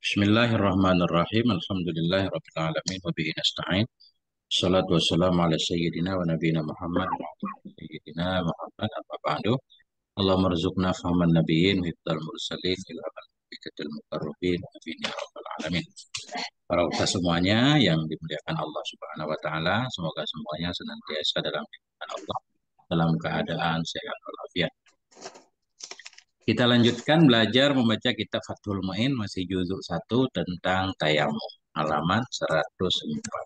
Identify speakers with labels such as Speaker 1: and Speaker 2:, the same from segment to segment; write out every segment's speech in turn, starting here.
Speaker 1: Bismillahirrahmanirrahim. Alhamdulillahirabbil alamin wa bihi nasta'in. Salatu wassalamu ala sayyidina wa nabiyyina Muhammad wa ala sayyidina Muhammad amma ba'du. Allah rzuqna fahman nabiyyin wa
Speaker 2: mursalin ila al-bikatil muqarrabin wa ya rabbil alamin. Para kita semuanya yang dimuliakan Allah Subhanahu wa taala, semoga semuanya senantiasa dalam lindungan Allah
Speaker 1: dalam keadaan sehat walafiat. Kita lanjutkan belajar membaca kitab Fathul Muin masih juzuk 1 tentang tayamum halaman 104.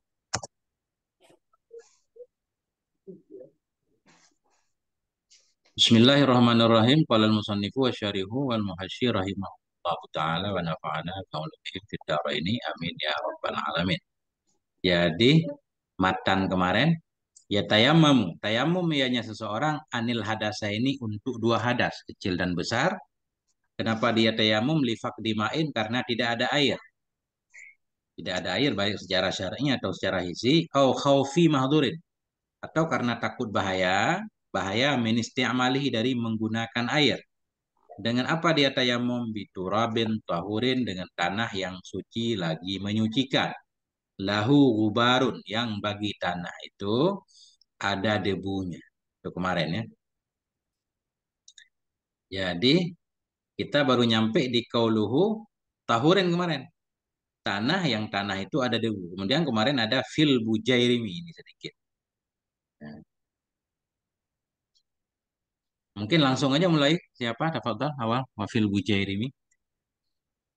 Speaker 1: Bismillahirrahmanirrahim. Qala al-musannifu wa syarihu wal muhasyi rahimahullah taala wa nafa'ana qaulihi fid ini. amin ya rabbal alamin. Jadi matan kemarin Ya tayamum. Tayamum ianya seseorang anil hadasa ini untuk dua hadas, kecil dan besar. Kenapa dia tayamum lifak dimain? Karena tidak ada air. Tidak ada air baik secara syar'inya atau secara hisi. Au khawfi mahdurin. Atau karena takut bahaya. Bahaya amali dari menggunakan air. Dengan apa dia tayamum? Biturabin tahurin dengan tanah yang suci lagi menyucikan. Lahu gubarun yang bagi tanah itu ada debunya. Itu kemarin ya. Jadi kita baru nyampe di kauluhu tahurin kemarin. Tanah yang tanah itu ada debu. Kemudian kemarin ada fil bujairimi ini sedikit. Ya. Mungkin langsung aja mulai siapa tafadhal awal fil bujairimi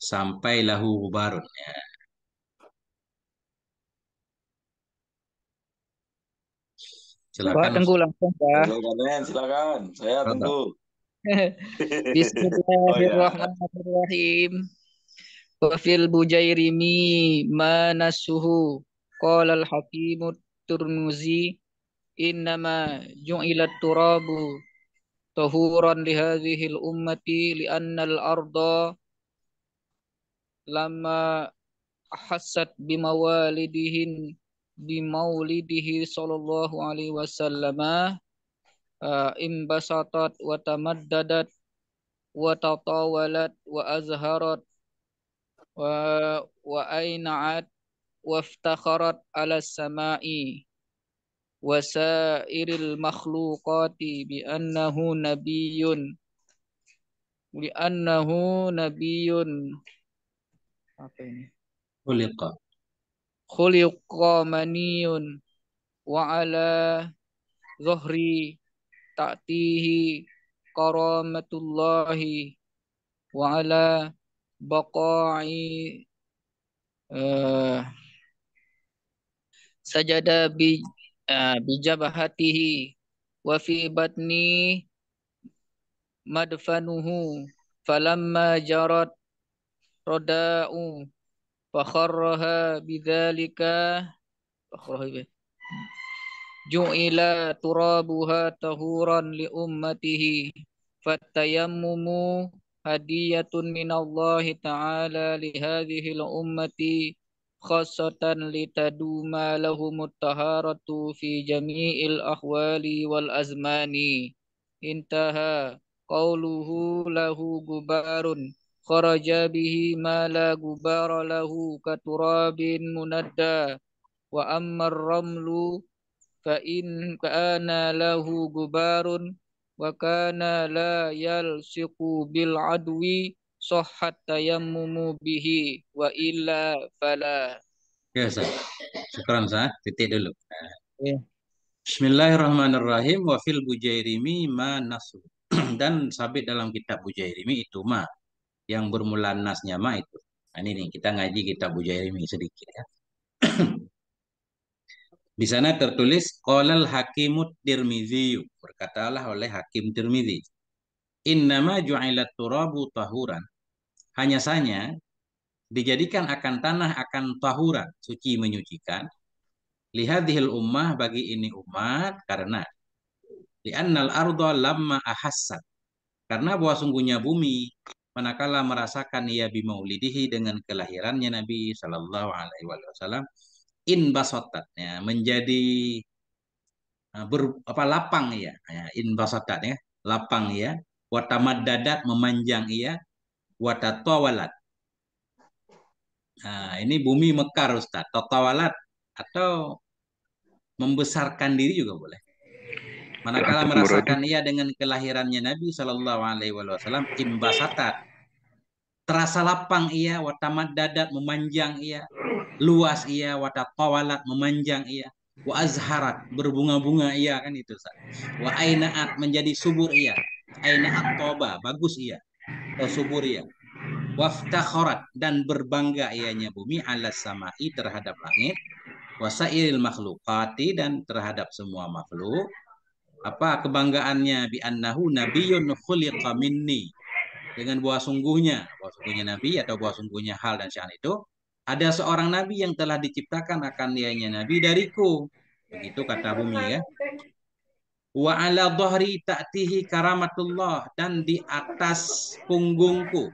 Speaker 3: sampai lahu barun ya Silakan. Pak Tengku
Speaker 1: langsung
Speaker 2: ya. Silakan,
Speaker 3: silakan. Saya
Speaker 4: tunggu.
Speaker 2: Bismillahirrahmanirrahim.
Speaker 4: fil bujairimi manasuhu qala al-hakim turmuzi innama ju'ilat turabu tahuran li hadhihi al-ummati li anna al-arda lama hasat bimawalidihin بمولده صلى الله عليه وسلم آه، انبسطت وتمددت وتطاولت وأزهرت وأينعت وافتخرت على السماء وسائر المخلوقات بأنه نبي لأنه نبي خلق khuliqa maniyun wa ala zuhri ta'tihi karamatullahi wa ala baqa'i uh, sajada bi uh, bijabahatihi wa fi batni madfanuhu falamma jarat roda'u fakharraha bidzalika fakharraha ju'ila turabuha tahuran li ummatihi fatayammumu hadiyatun minallahi ta'ala li hadhihi ummati li taduma lahumut taharatu fi jami'il ahwali wal azmani intaha kauluhu lahu barun kharaja bihi ma la gubara lahu katurabin munadda wa ammar ramlu fa in kana lahu gubarun wa kana la yalsiqu bil adwi sahhat tayammumu bihi wa illa fala
Speaker 1: ya sah syukran sah titik dulu ya. Bismillahirrahmanirrahim wa fil bujairimi ma nasu dan sabit dalam kitab bujairimi itu ma yang bermula nasnya ma itu. Nah, ini nih kita ngaji kitab Bujairimi sedikit ya. Di sana tertulis qolal hakimut Tirmizi. Berkatalah oleh hakim tirmizi. Innama ju'ilat turabu tahuran. Hanya saja dijadikan akan tanah akan tahuran. Suci menyucikan. dihil ummah bagi ini umat karena li'annal ardo lamma ahassat. Karena bahwa sungguhnya bumi manakala merasakan ia bimaulidihi dengan kelahirannya Nabi Shallallahu Alaihi Wasallam in basotat ya menjadi ah, ber, apa lapang ya, in basotat ya lapang ya watamad dadat memanjang ia watatawalat Nah, ini bumi mekar Ustaz. Tatawalat atau membesarkan diri juga boleh manakala merasakan ia dengan kelahirannya Nabi Shallallahu Alaihi Wasallam imbasatat terasa lapang ia watamat dadat memanjang ia luas ia watatawalat memanjang ia wa azharat berbunga-bunga ia kan itu sah. wa ainaat menjadi subur ia ainaat toba bagus ia atau oh, subur ia waftakhorat dan berbangga ianya bumi alas samai terhadap langit wasairil makhlukati dan terhadap semua makhluk apa kebanggaannya bi annahu nabiyyun khuliqa minni dengan buah sungguhnya buah sungguhnya nabi atau buah sungguhnya hal dan syan itu ada seorang nabi yang telah diciptakan akan dianya nabi dariku
Speaker 2: begitu kata bumi ya
Speaker 1: wa ala dhahri ta'tihi karamatullah dan di atas punggungku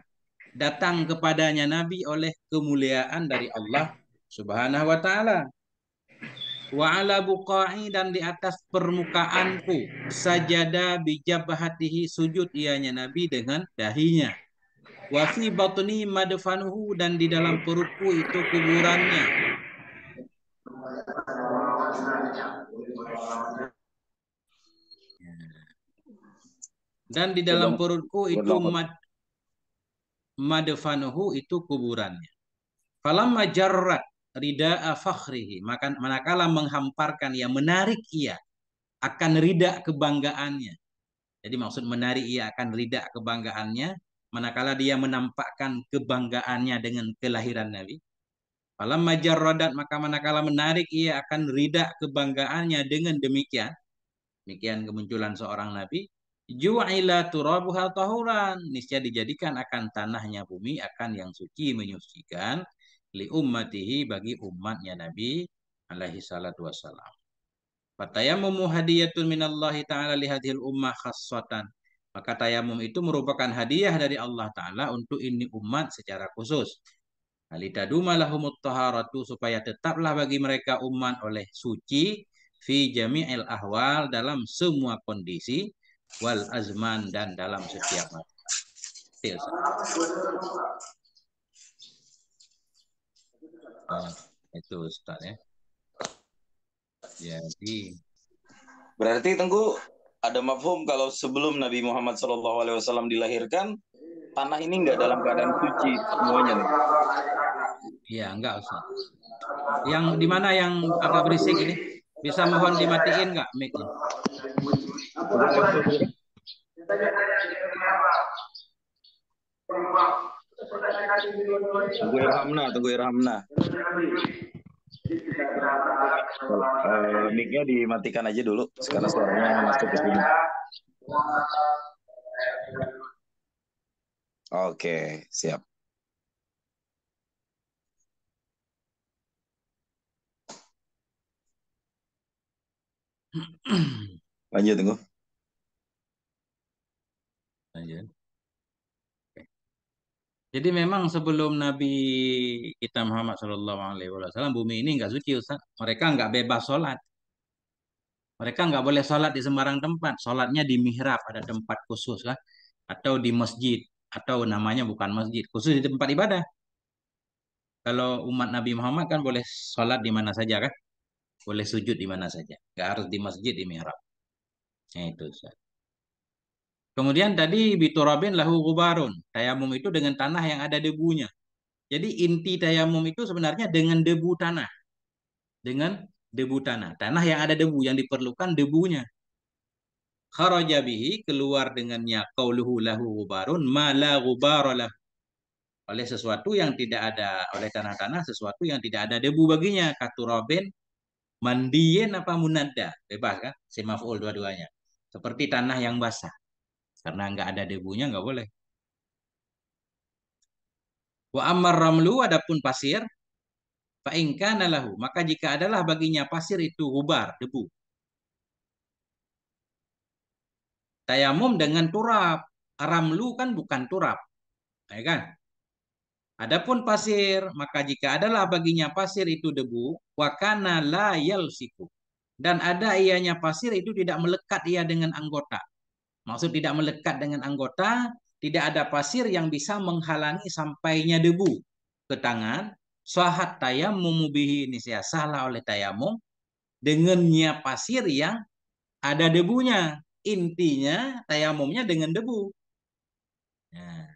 Speaker 1: datang kepadanya nabi oleh kemuliaan dari Allah Subhanahu wa taala wa ala buqa'i dan di atas permukaanku sajada bijabhatihi sujud ianya nabi dengan dahinya wa fi batni madfanuhu dan di dalam perutku itu kuburannya dan di dalam perutku itu mad madfanuhu itu kuburannya falamma jarrat rida fakhrihi, maka manakala menghamparkan ia, menarik ia akan rida kebanggaannya. Jadi maksud menarik ia akan rida kebanggaannya, manakala dia menampakkan kebanggaannya dengan kelahiran Nabi. Falam majarradat maka manakala menarik ia akan rida kebanggaannya dengan demikian. Demikian kemunculan seorang Nabi. Ju'ila turabuha tahuran. Niscaya dijadikan akan tanahnya bumi, akan yang suci menyucikan li ummatihi bagi umatnya Nabi alaihi salatu wassalam. Fatayammumu hadiyatun minallahi ta'ala hadhil ummah khassatan. Maka tayamum itu merupakan hadiah dari Allah Ta'ala untuk ini umat secara khusus. Halitadumahumut taharatu supaya tetaplah bagi mereka umat oleh suci fi jami'il ahwal dalam semua kondisi wal azman dan dalam setiap masa. Nah, itu Ustaz
Speaker 2: ya. Jadi
Speaker 3: berarti tunggu ada mafhum kalau sebelum Nabi Muhammad SAW dilahirkan tanah ini enggak dalam keadaan suci
Speaker 2: semuanya.
Speaker 3: Iya enggak Ustaz. Yang
Speaker 1: di mana yang agak berisik ini? Bisa mohon dimatiin enggak mic
Speaker 5: Tunggu Irhamna,
Speaker 3: ya, tunggu Irhamna. Ya, uh, eh, mic-nya dimatikan aja dulu sekarang suaranya masuk ke sini. Oke, siap.
Speaker 2: Lanjut, Tunggu.
Speaker 1: Lanjut. Jadi memang sebelum Nabi kita Muhammad Shallallahu Alaihi Wasallam bumi ini nggak suci Ustaz. Mereka nggak bebas sholat. Mereka nggak boleh sholat di sembarang tempat. Sholatnya di mihrab ada tempat khusus lah, atau di masjid atau namanya bukan masjid khusus di tempat ibadah. Kalau umat Nabi Muhammad kan boleh sholat di mana saja kan, boleh sujud di mana saja. Nggak harus di masjid di mihrab. Nah itu Ustaz. Kemudian tadi biturabin lahu gubarun. Tayamum itu dengan tanah yang ada debunya. Jadi inti tayamum itu sebenarnya dengan debu tanah. Dengan debu tanah. Tanah yang ada debu yang diperlukan debunya. Kharaja bihi keluar dengannya qauluhu lahu gubarun ma la Oleh sesuatu yang tidak ada oleh tanah-tanah sesuatu yang tidak ada debu baginya katurabin mandiyen apa munadda bebas kan semaful dua-duanya seperti tanah yang basah karena nggak ada debunya nggak boleh. Wa amar ramlu adapun pasir fa lahu maka jika adalah baginya pasir itu hubar debu. Tayamum dengan turap, Ramlu kan bukan turap, Ya kan? Adapun pasir, maka jika adalah baginya pasir itu debu, wakana la yalsiku. Dan ada ianya pasir itu tidak melekat ia dengan anggota. Maksud tidak melekat dengan anggota, tidak ada pasir yang bisa menghalangi sampainya debu ke tangan. Sahat tayamum bihi ini salah oleh tayamum dengannya pasir yang ada debunya. Intinya tayamumnya dengan debu. Nah.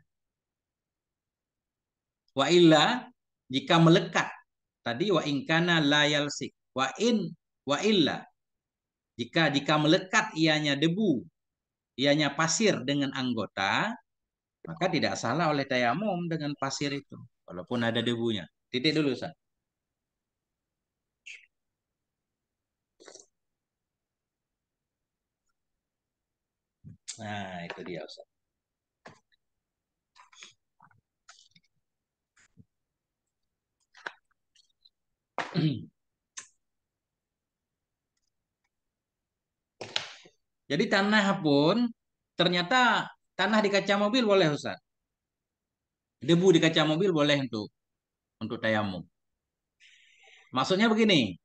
Speaker 1: Wa illa jika melekat tadi wa inkana layal sik wa in wa illa jika jika melekat ianya debu ianya pasir dengan anggota, maka tidak salah oleh tayamum dengan pasir itu, walaupun ada debunya. Titik dulu, sa.
Speaker 2: Nah, itu dia, Ustaz. mm
Speaker 1: Jadi tanah pun ternyata tanah di kaca mobil boleh Ustaz. Debu di kaca mobil boleh untuk untuk tayamum. Maksudnya begini,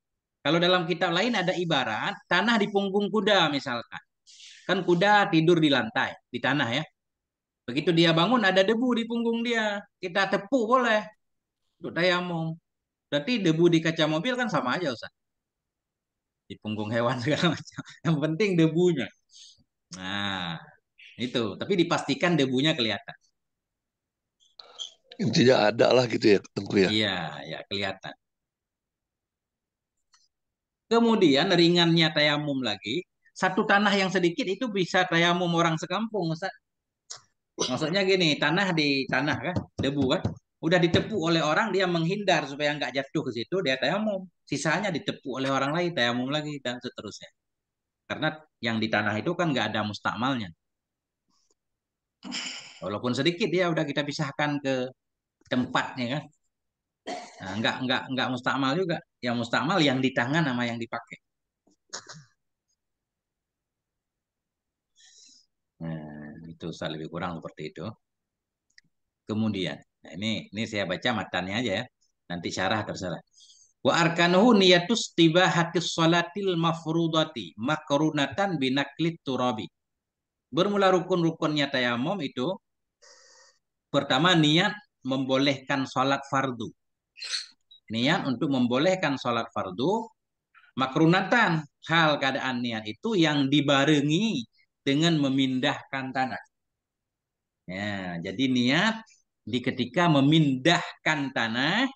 Speaker 1: kalau dalam kitab lain ada ibarat tanah di punggung kuda misalkan. Kan kuda tidur di lantai, di tanah ya. Begitu dia bangun ada debu di punggung dia. Kita tepuk boleh untuk tayamum. Berarti debu di kaca mobil kan sama aja Ustaz di punggung hewan segala macam. Yang penting debunya. Nah, itu. Tapi dipastikan debunya kelihatan.
Speaker 3: Intinya ada lah gitu ya, tentu ya. Iya, ya kelihatan.
Speaker 1: Kemudian ringannya tayamum lagi, satu tanah yang sedikit itu bisa tayamum orang sekampung, Maksudnya gini, tanah di tanah kan, debu kan, udah ditepuk oleh orang dia menghindar supaya nggak jatuh ke situ, dia tayamum sisanya ditepuk oleh orang lain tayamum lagi dan seterusnya karena yang di tanah itu kan nggak ada mustakmalnya walaupun sedikit ya udah kita pisahkan ke tempatnya kan nah, nggak nggak nggak mustakmal juga yang mustakmal yang di tangan sama yang dipakai nah, itu saya lebih kurang seperti itu kemudian nah ini ini saya baca matanya aja ya nanti syarah terserah Wa arkanuhu niyatus tiba hati sholatil mafrudati makrunatan binaklit turabi. Bermula rukun-rukunnya tayamum itu pertama niat membolehkan sholat fardu. Niat untuk membolehkan sholat fardu makrunatan hal keadaan niat itu yang dibarengi dengan memindahkan tanah. Ya, jadi niat di ketika memindahkan tanah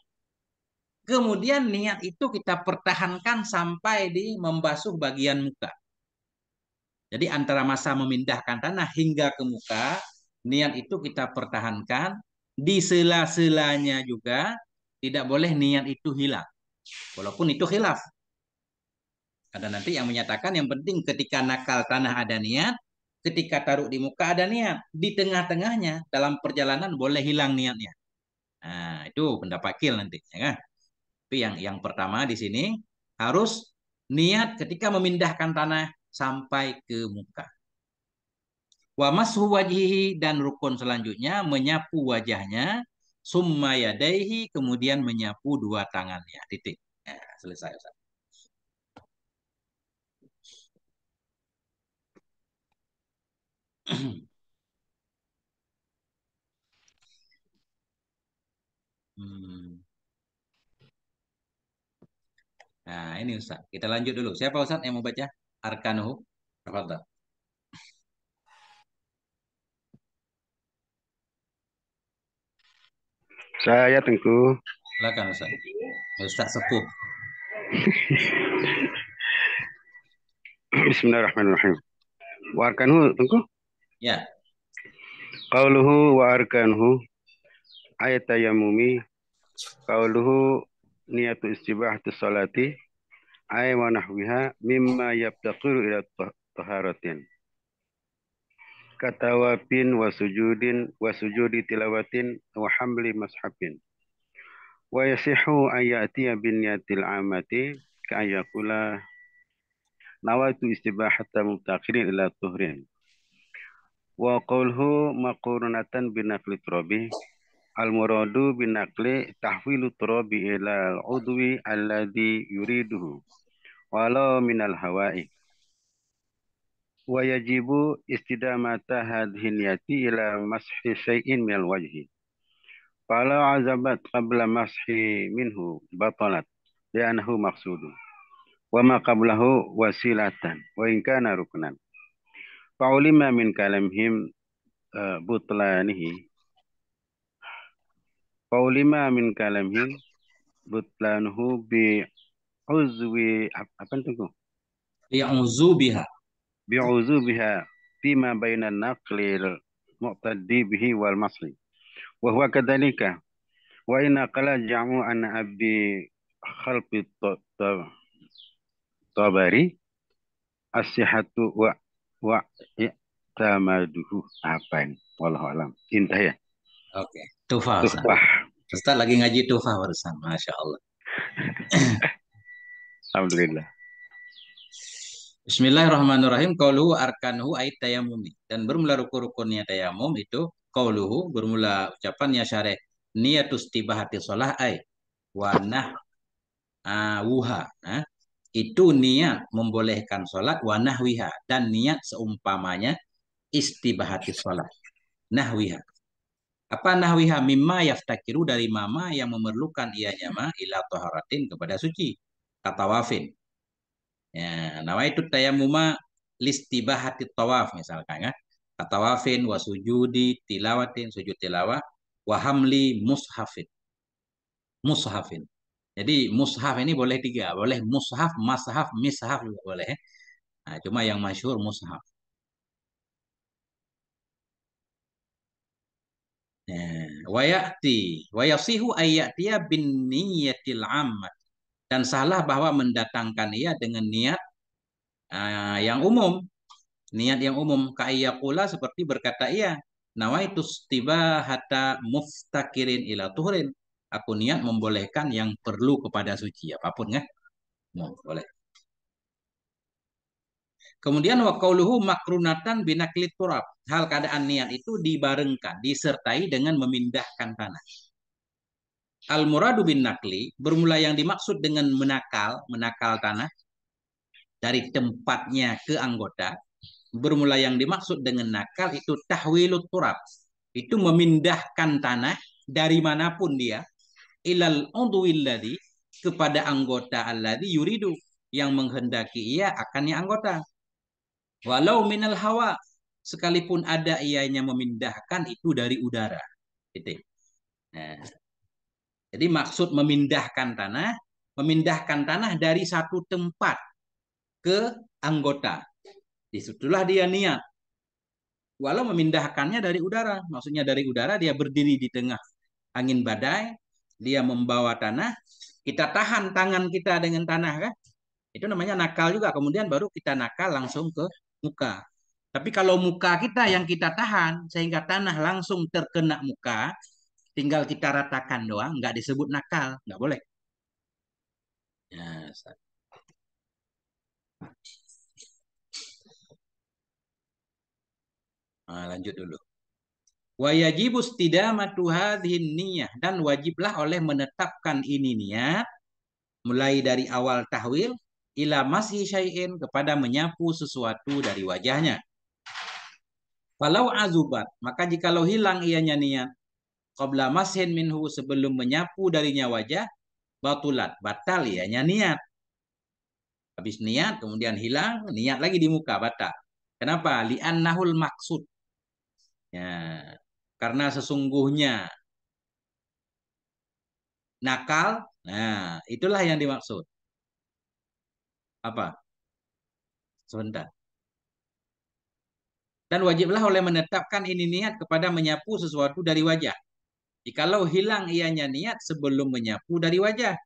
Speaker 1: Kemudian niat itu kita pertahankan sampai di membasuh bagian muka. Jadi antara masa memindahkan tanah hingga ke muka, niat itu kita pertahankan. Di sela-selanya juga tidak boleh niat itu hilang. Walaupun itu hilaf. Ada nanti yang menyatakan yang penting ketika nakal tanah ada niat, ketika taruh di muka ada niat. Di tengah-tengahnya dalam perjalanan boleh hilang niatnya. Nah, itu pendapat kil nanti. Ya kan? Tapi yang yang pertama di sini harus niat ketika memindahkan tanah sampai ke muka. Wa mashu wajihi dan rukun selanjutnya menyapu wajahnya, summa yadaihi kemudian menyapu dua tangannya. Titik. Ya, selesai
Speaker 6: Ustaz. mm
Speaker 1: ini Ustaz. Kita lanjut dulu. Siapa Ustaz yang mau baca? Arkanuhu. Tafadhal.
Speaker 5: Saya Tengku. Silakan Ustaz. Ustaz sepuh. Bismillahirrahmanirrahim. Wa arkanuhu Tengku? Ya. Qauluhu wa arkanuhu ayat tayammumi qauluhu istibah istibahatu salati ay wa nahwiha mimma yabtaqiru ila taharatin katawabin wa sujudin wa sujudi tilawatin wa hamli mashabin wa yasihu ayati bin niyatil amati ka ayakula nawaitu istibahata mubtaqirin ila tuhrin wa qulhu maqurunatan naqli turabih al muradu bin akli tahwilu turabi ila al udwi alladhi yuriduhu walau minal hawa'i wa yajibu istidamata hadhin yati ila mashi syai'in minal wajhi Falau azabat qabla mashi minhu batalat li'annahu maqsudun. Wa ma qablahu wasilatan wa in kana ruknan. Fa'ulima min kalamhim uh, eh, butlanihi Paulima ma min kalamhi butlanuhu bi uzwi apa itu?
Speaker 3: Bi uzubiha.
Speaker 5: Bi uzubiha fima bayna naqlil mu'taddi bihi wal masli. Wa huwa kadhalika wa inna qala ja'u an abi khalqi tabari asihatu wa wa tamaduhu apa ini wallahu alam indah ya oke okay. Tufa. Ustaz. Ustaz lagi ngaji Tufa barusan, Masya Allah.
Speaker 1: Alhamdulillah. Bismillahirrahmanirrahim. Kauluhu arkanhu ayat tayamumi. Dan bermula rukun-rukunnya tayamum itu kauluhu bermula ucapannya syarih. niatus tiba hati sholah ay wanah uh, Nah, eh? itu niat membolehkan sholat wanah wiha. Dan niat seumpamanya istibahati sholat. nah Nahwiha apa nahwiha mimma yaftakiru dari mama yang memerlukan ianya ma ila toharatin kepada suci kata wafin ya nama itu tayamuma listibahati tawaf misalkan ya kata wafin wasujudi tilawatin sujud tilawah wahamli mushafin mushafin jadi mushaf ini boleh tiga boleh mushaf mashaf mishaf juga boleh ya. nah, cuma yang masyhur mushaf Eh, wayati wayasihu ayatia bin niyatil dan salah bahwa mendatangkan ia dengan niat uh, yang umum niat yang umum kaiyakula seperti berkata ia nawaitu hata muftakirin ila tuhrin. aku niat membolehkan yang perlu kepada suci apapun ya boleh Kemudian wa makrunatan binaklit turab. Hal keadaan niat itu dibarengkan, disertai dengan memindahkan tanah. Al muradu bin nakli bermula yang dimaksud dengan menakal, menakal tanah dari tempatnya ke anggota. Bermula yang dimaksud dengan nakal itu tahwilut turab. Itu memindahkan tanah dari manapun dia ilal udwilladhi kepada anggota alladhi yuridu yang menghendaki ia akannya anggota Walau minal hawa, sekalipun ada ianya memindahkan itu dari udara. Gitu. Nah, jadi maksud memindahkan tanah, memindahkan tanah dari satu tempat ke anggota. Disitulah dia niat. Walau memindahkannya dari udara, maksudnya dari udara dia berdiri di tengah angin badai, dia membawa tanah, kita tahan tangan kita dengan tanah kan? Itu namanya nakal juga. Kemudian baru kita nakal langsung ke muka. Tapi kalau muka kita yang kita tahan sehingga tanah langsung terkena muka, tinggal kita ratakan doang, nggak disebut nakal, nggak boleh.
Speaker 2: Ya, saya.
Speaker 1: Nah, lanjut dulu. Wajibus tidak matuhadhin niyah dan wajiblah oleh menetapkan ini niat mulai dari awal tahwil ila masih syai'in kepada menyapu sesuatu dari wajahnya. Falau azubat, maka jikalau hilang ianya niat, qabla masin minhu sebelum menyapu darinya wajah, batulat, batal ianya niat. Habis niat, kemudian hilang, niat lagi di muka, batal. Kenapa? Li'annahul maksud. Ya, karena sesungguhnya nakal, nah itulah yang dimaksud apa? Sebentar. Dan wajiblah oleh menetapkan ini niat kepada menyapu sesuatu dari wajah. Jikalau hilang ianya niat sebelum menyapu dari wajah.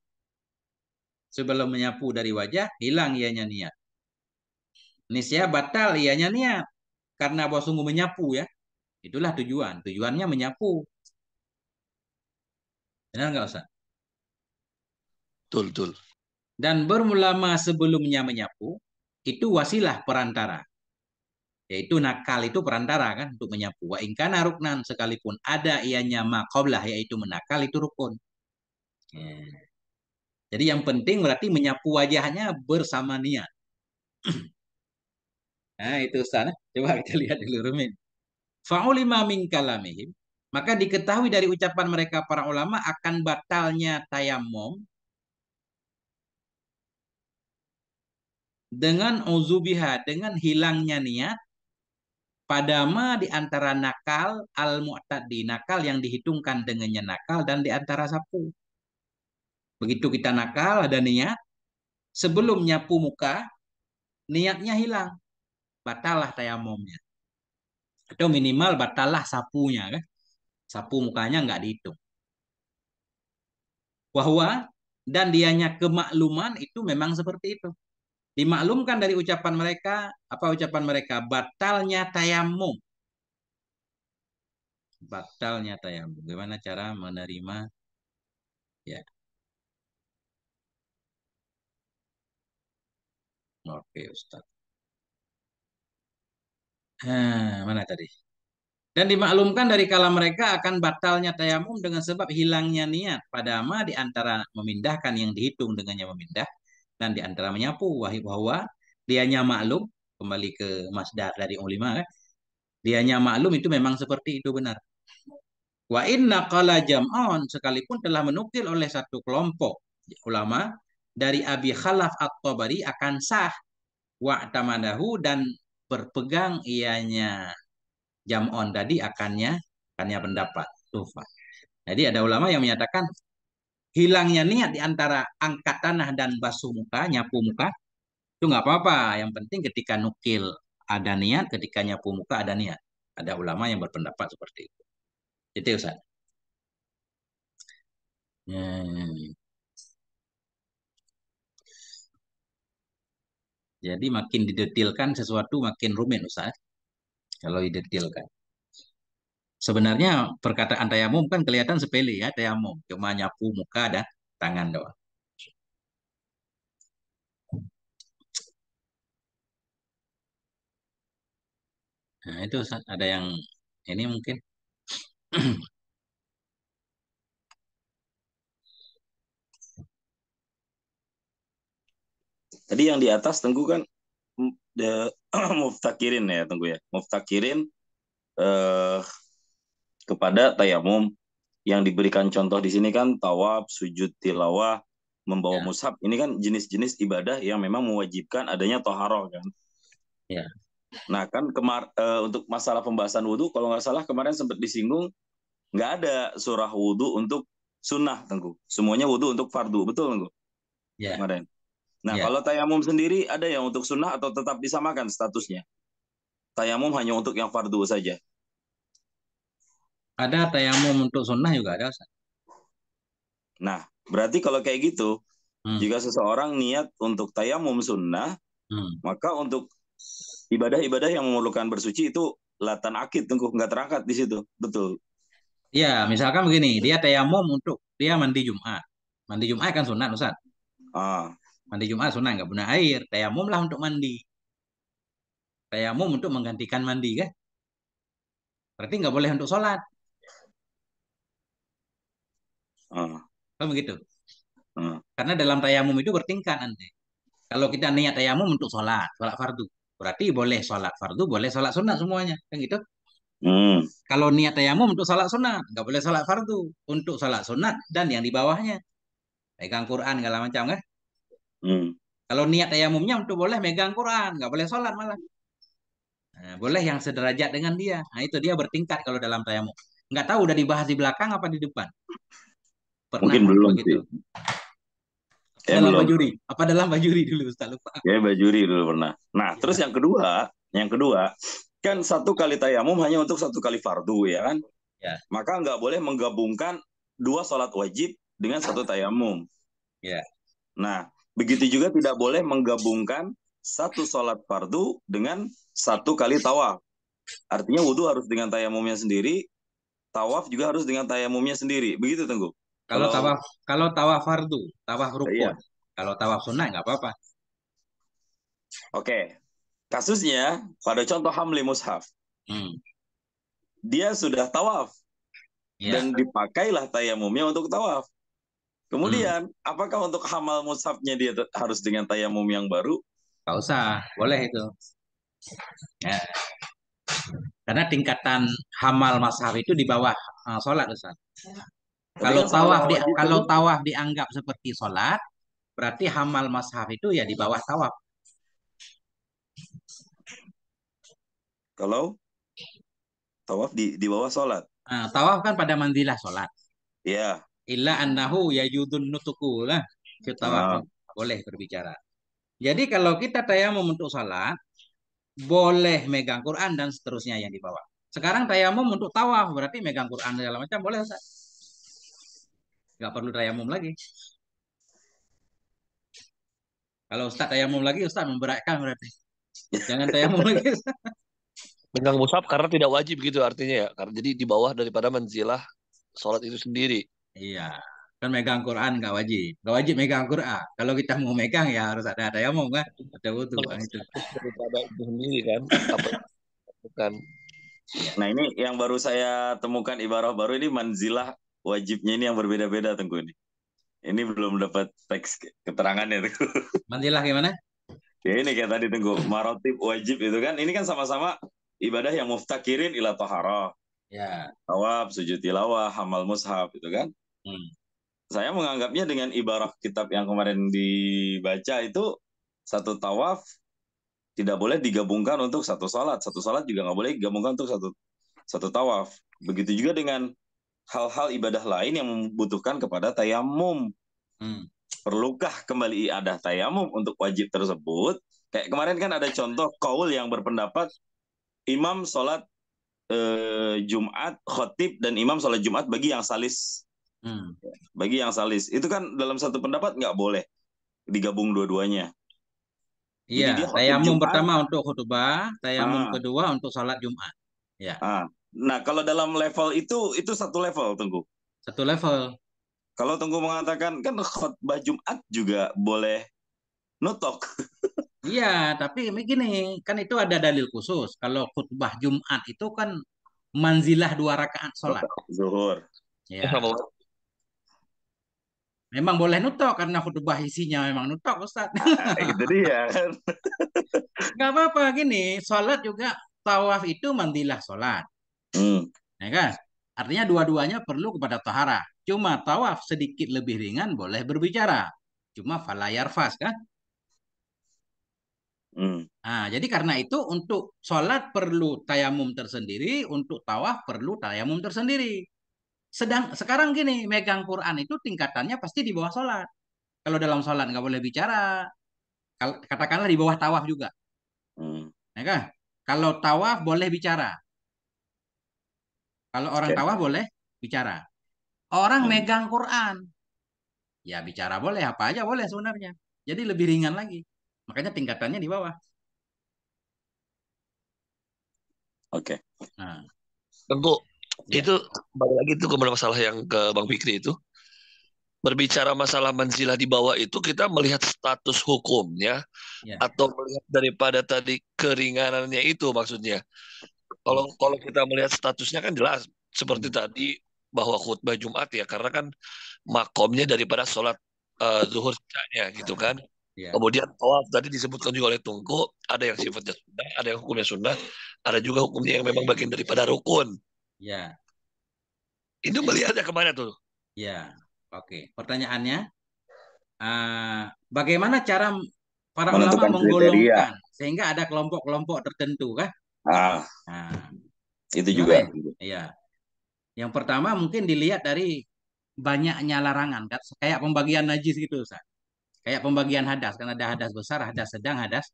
Speaker 1: Sebelum menyapu dari wajah, hilang ianya niat. Nisya batal ianya niat. Karena bahwa sungguh menyapu ya. Itulah tujuan. Tujuannya menyapu.
Speaker 3: Benar nggak usah Betul, betul
Speaker 1: dan bermulama sebelumnya menyapu itu wasilah perantara. Yaitu nakal itu perantara kan untuk menyapu. Wa ingkana ruknan sekalipun ada ianya makoblah yaitu menakal itu rukun. Ya. Jadi yang penting berarti menyapu wajahnya bersama niat. nah itu sana. Coba kita lihat dulu Rumin. Fa'ulima min kalamihim. Maka diketahui dari ucapan mereka para ulama akan batalnya tayamum dengan uzubiha dengan hilangnya niat pada ma di antara nakal al di nakal yang dihitungkan dengannya nakal dan di antara sapu begitu kita nakal ada niat sebelum nyapu muka niatnya hilang batalah tayamumnya atau minimal batalah sapunya kan sapu mukanya nggak dihitung bahwa dan dianya kemakluman itu memang seperti itu Dimaklumkan dari ucapan mereka, apa ucapan mereka? Batalnya tayamum. Batalnya tayamum. Bagaimana cara menerima ya. Oke, Ustaz. Ah, mana tadi? Dan dimaklumkan dari kala mereka akan batalnya tayamum dengan sebab hilangnya niat. Padahal di antara memindahkan yang dihitung dengannya memindah, dan di antara menyapu wahib bahwa dianya maklum kembali ke masdar dari ulama kan? dianya maklum itu memang seperti itu benar wa inna qala jam'on sekalipun telah menukil oleh satu kelompok ulama dari Abi Khalaf At-Tabari akan sah wa tamadahu dan berpegang ianya jam'on tadi akannya akannya pendapat tufa jadi ada ulama yang menyatakan hilangnya niat di antara angkat tanah dan basuh muka, nyapu muka, itu nggak apa-apa. Yang penting ketika nukil ada niat, ketika nyapu muka ada niat. Ada ulama yang berpendapat seperti itu. Itu ya, Ustaz. Hmm. Jadi makin didetilkan sesuatu makin rumit Ustaz. Kalau didetilkan. Sebenarnya perkataan tayamum kan kelihatan sepele ya tayamum, cuma nyapu muka dan tangan doang.
Speaker 2: Nah, itu ada yang ini mungkin.
Speaker 3: Tadi yang di atas tunggu kan the muftakirin ya tunggu ya. Muftakirin eh uh, kepada tayamum yang diberikan contoh di sini kan tawab sujud tilawah, membawa ya. mushaf. Ini kan jenis-jenis ibadah yang memang mewajibkan adanya toharoh kan. Ya. Nah kan kemar uh, untuk masalah pembahasan wudhu, kalau nggak salah kemarin sempat disinggung nggak ada surah wudhu untuk sunnah tengku. Semuanya wudhu untuk fardu betul tengku. Ya. Kemarin. Nah ya. kalau tayamum sendiri ada yang untuk sunnah atau tetap disamakan statusnya? Tayamum hanya untuk yang fardu saja. Ada tayamum untuk sunnah juga ada Ustaz. Nah, berarti kalau kayak gitu, hmm. jika seseorang niat untuk tayamum sunnah, hmm. maka untuk ibadah-ibadah yang memerlukan bersuci itu latan akid, tengkuh nggak terangkat di situ, betul.
Speaker 1: Ya, misalkan begini, dia tayamum untuk dia mandi Jumat. Mandi Jumat kan sunnah, Ustaz. Ah. Mandi Jumat sunnah nggak guna air, tayamum lah untuk mandi. Tayamum untuk menggantikan mandi kan? Berarti nggak boleh untuk sholat oh Kan begitu. Oh. Karena dalam tayamum itu bertingkat nanti. Kalau kita niat tayamum untuk sholat, sholat fardu. Berarti boleh sholat fardu, boleh sholat sunnah semuanya. Kan gitu? Hmm. Kalau niat tayamum untuk sholat sunnah, nggak boleh sholat fardu. Untuk sholat sunat dan yang di bawahnya. pegang Quran segala macam kan? Hmm. Kalau niat tayamumnya untuk boleh megang Quran, nggak boleh sholat malah. Nah, boleh yang sederajat dengan dia. Nah, itu dia bertingkat kalau dalam tayamum. Nggak tahu udah dibahas di belakang apa di depan.
Speaker 3: Pernah Mungkin belum gitu. sih. ya, dalam belum. bajuri? Apa dalam bajuri dulu Ustaz lupa. Ya bajuri dulu pernah. Nah, ya. terus yang kedua, yang kedua kan satu kali tayamum hanya untuk satu kali fardu ya kan? Ya. Maka nggak boleh menggabungkan dua sholat wajib dengan satu tayamum. Ya. Nah, begitu juga tidak boleh menggabungkan satu sholat fardu dengan satu kali tawaf. Artinya wudhu harus dengan tayamumnya sendiri, tawaf juga harus dengan tayamumnya sendiri. Begitu tunggu kalau tawaf kalau tawaf fardu, tawaf rukun. Iya. Kalau tawaf sunnah nggak apa-apa. Oke. Kasusnya pada contoh Hamli Mushaf. Hmm. Dia sudah tawaf. yeah. Dan dipakailah tayamumnya untuk tawaf. Kemudian, hmm. apakah untuk hamal mushafnya dia harus dengan tayamum yang baru?
Speaker 1: Gak usah, boleh itu. Ya. Karena tingkatan hamal mushaf itu di bawah uh, sholat, Ustaz.
Speaker 2: Kalau tawaf di, kalau
Speaker 1: tawaf dianggap seperti sholat, berarti hamal mashaf
Speaker 3: itu ya di bawah tawaf. Kalau tawaf di di bawah sholat.
Speaker 1: Nah, tawaf kan pada mandilah sholat. Iya. Illa annahu yajudun nutuku lah. kita nah. Ah. boleh berbicara. Jadi kalau kita tayamum untuk sholat, boleh megang Quran dan seterusnya yang di bawah. Sekarang tayamum untuk tawaf berarti megang Quran segala macam boleh Ustaz nggak perlu tayamum lagi.
Speaker 3: Kalau Ustaz tayamum lagi, Ustaz memberatkan berarti. Jangan tayamum lagi. Menang musab karena tidak wajib gitu artinya ya. Karena jadi di bawah daripada manzilah sholat itu sendiri. Iya.
Speaker 1: Kan megang Quran nggak wajib. Nggak wajib megang Quran. Kalau kita mau megang ya harus ada tayamum kan. Ada wudhu.
Speaker 3: kan itu. Daripada itu sendiri kan. Bukan. Nah ini yang baru saya temukan ibarat baru ini manzilah wajibnya ini yang berbeda-beda tunggu ini. Ini belum dapat teks keterangannya Tengku. Mantilah gimana? Ya ini kayak tadi tunggu marotib wajib itu kan. Ini kan sama-sama ibadah yang muftakirin ila toharoh. Ya. Tawab, sujud tilawah, hamal mushaf itu kan. Hmm. Saya menganggapnya dengan ibarat kitab yang kemarin dibaca itu satu tawaf tidak boleh digabungkan untuk satu salat, satu salat juga nggak boleh digabungkan untuk satu satu tawaf. Begitu juga dengan hal-hal ibadah lain yang membutuhkan kepada tayamum. Hmm. Perlukah kembali ada tayamum untuk wajib tersebut? Kayak kemarin kan ada contoh kaul yang berpendapat imam sholat eh, Jumat khotib dan imam sholat Jumat bagi yang salis. Hmm. Bagi yang salis itu kan dalam satu pendapat nggak boleh digabung dua-duanya. Iya, tayamum pertama untuk khutbah, tayamum ah, kedua untuk sholat Jumat. Ya. Ah, Nah, kalau dalam level itu itu satu level tunggu. Satu level. Kalau tunggu mengatakan kan khutbah Jumat juga boleh nutok.
Speaker 1: iya, tapi begini, kan itu ada dalil khusus. Kalau khutbah Jumat itu kan manzilah dua rakaat sholat.
Speaker 3: Zuhur. Ya.
Speaker 1: Memang boleh nutok karena khutbah isinya memang nutok Ustaz. Nah, itu dia kan. Gak apa-apa gini, sholat juga tawaf itu mandilah sholat. Hmm. Ya kan? Artinya dua-duanya perlu kepada tahara. Cuma tawaf sedikit lebih ringan boleh berbicara. Cuma falayar fas kan? Hmm. Nah, jadi karena itu untuk sholat perlu tayamum tersendiri, untuk tawaf perlu tayamum tersendiri. Sedang sekarang gini, megang Quran itu tingkatannya pasti di bawah sholat. Kalau dalam sholat nggak boleh bicara, katakanlah di bawah tawaf juga, hmm. ya kan? Kalau tawaf boleh bicara, kalau orang okay. boleh bicara. Orang hmm. megang Quran. Ya bicara boleh, apa aja boleh sebenarnya. Jadi lebih ringan lagi. Makanya tingkatannya di bawah.
Speaker 3: Oke. Okay. Nah. Tentu ya. itu balik lagi itu kepada masalah yang ke Bang Fikri itu. Berbicara masalah manzilah di bawah itu kita melihat status hukumnya ya. atau melihat daripada tadi keringanannya itu maksudnya kalau hmm. kalau kita melihat statusnya kan jelas seperti hmm. tadi bahwa khutbah Jumat ya karena kan makomnya daripada sholat uh, zuhur sisanya gitu kan. yeah. Kemudian tawaf tadi disebutkan juga oleh Tungku, ada yang sifatnya sunnah, ada yang hukumnya sunnah, ada juga hukumnya yang memang bagian daripada rukun. Ya. Itu melihatnya kemana tuh?
Speaker 1: Ya, oke. Okay. Pertanyaannya, uh, bagaimana cara para ulama menggolongkan sehingga ada kelompok-kelompok tertentu kah? Ah, nah,
Speaker 2: itu juga. Ya? Iya.
Speaker 1: Yang pertama mungkin dilihat dari banyaknya larangan, kan kayak pembagian najis gitu, Ustaz. Kayak pembagian hadas, karena ada hadas besar, hadas sedang, hadas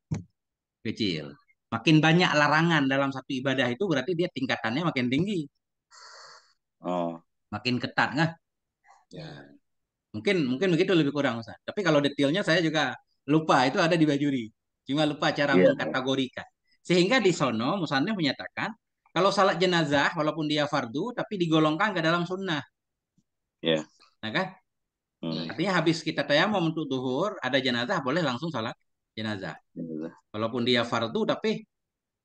Speaker 1: kecil. Makin banyak larangan dalam satu ibadah itu berarti dia tingkatannya makin tinggi. Oh. Makin ketat nggak? Ya. Mungkin mungkin begitu lebih kurang Ustaz. Tapi kalau detailnya saya juga lupa itu ada di bajuri. Cuma lupa cara ya. mengkategorikan. Sehingga di sono musanne menyatakan kalau salat jenazah walaupun dia fardu tapi digolongkan ke dalam sunnah. Ya. Yeah. Nah kan? Hmm. Artinya habis kita tayamum untuk duhur, ada jenazah boleh langsung salat jenazah. jenazah. Walaupun dia fardu tapi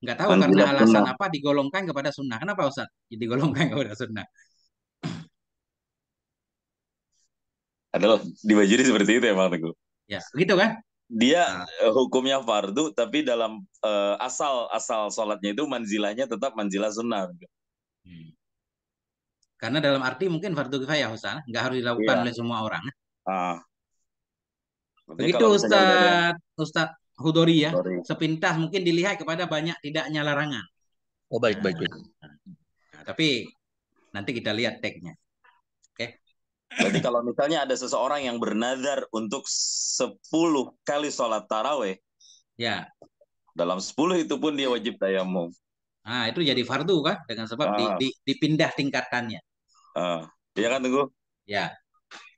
Speaker 1: nggak tahu kan karena alasan sunnah. apa digolongkan kepada sunnah. Kenapa Ustaz? Digolongkan kepada sunnah.
Speaker 3: Adalah dibajiri seperti itu ya emang Teguh. Ya, begitu kan? dia nah. Eh, hukumnya fardu tapi dalam uh, asal asal sholatnya itu manzilahnya tetap manzilah sunnah hmm.
Speaker 1: karena dalam arti mungkin fardu kifayah Ustaz nggak harus dilakukan iya. oleh semua orang eh. ah. begitu Ustaz Ustaz Hudori ya Hudori. sepintas mungkin dilihat kepada banyak tidaknya larangan oh baik baik, baik. Nah, nah, nah. tapi nanti kita lihat tagnya
Speaker 3: jadi kalau misalnya ada seseorang yang bernazar untuk 10 kali sholat taraweh, ya. Dalam 10 itu pun dia wajib tayamum. Ah, itu jadi fardu kan dengan sebab ah. di, di, dipindah tingkatannya. Ah, iya kan Tunggu?
Speaker 1: Ya.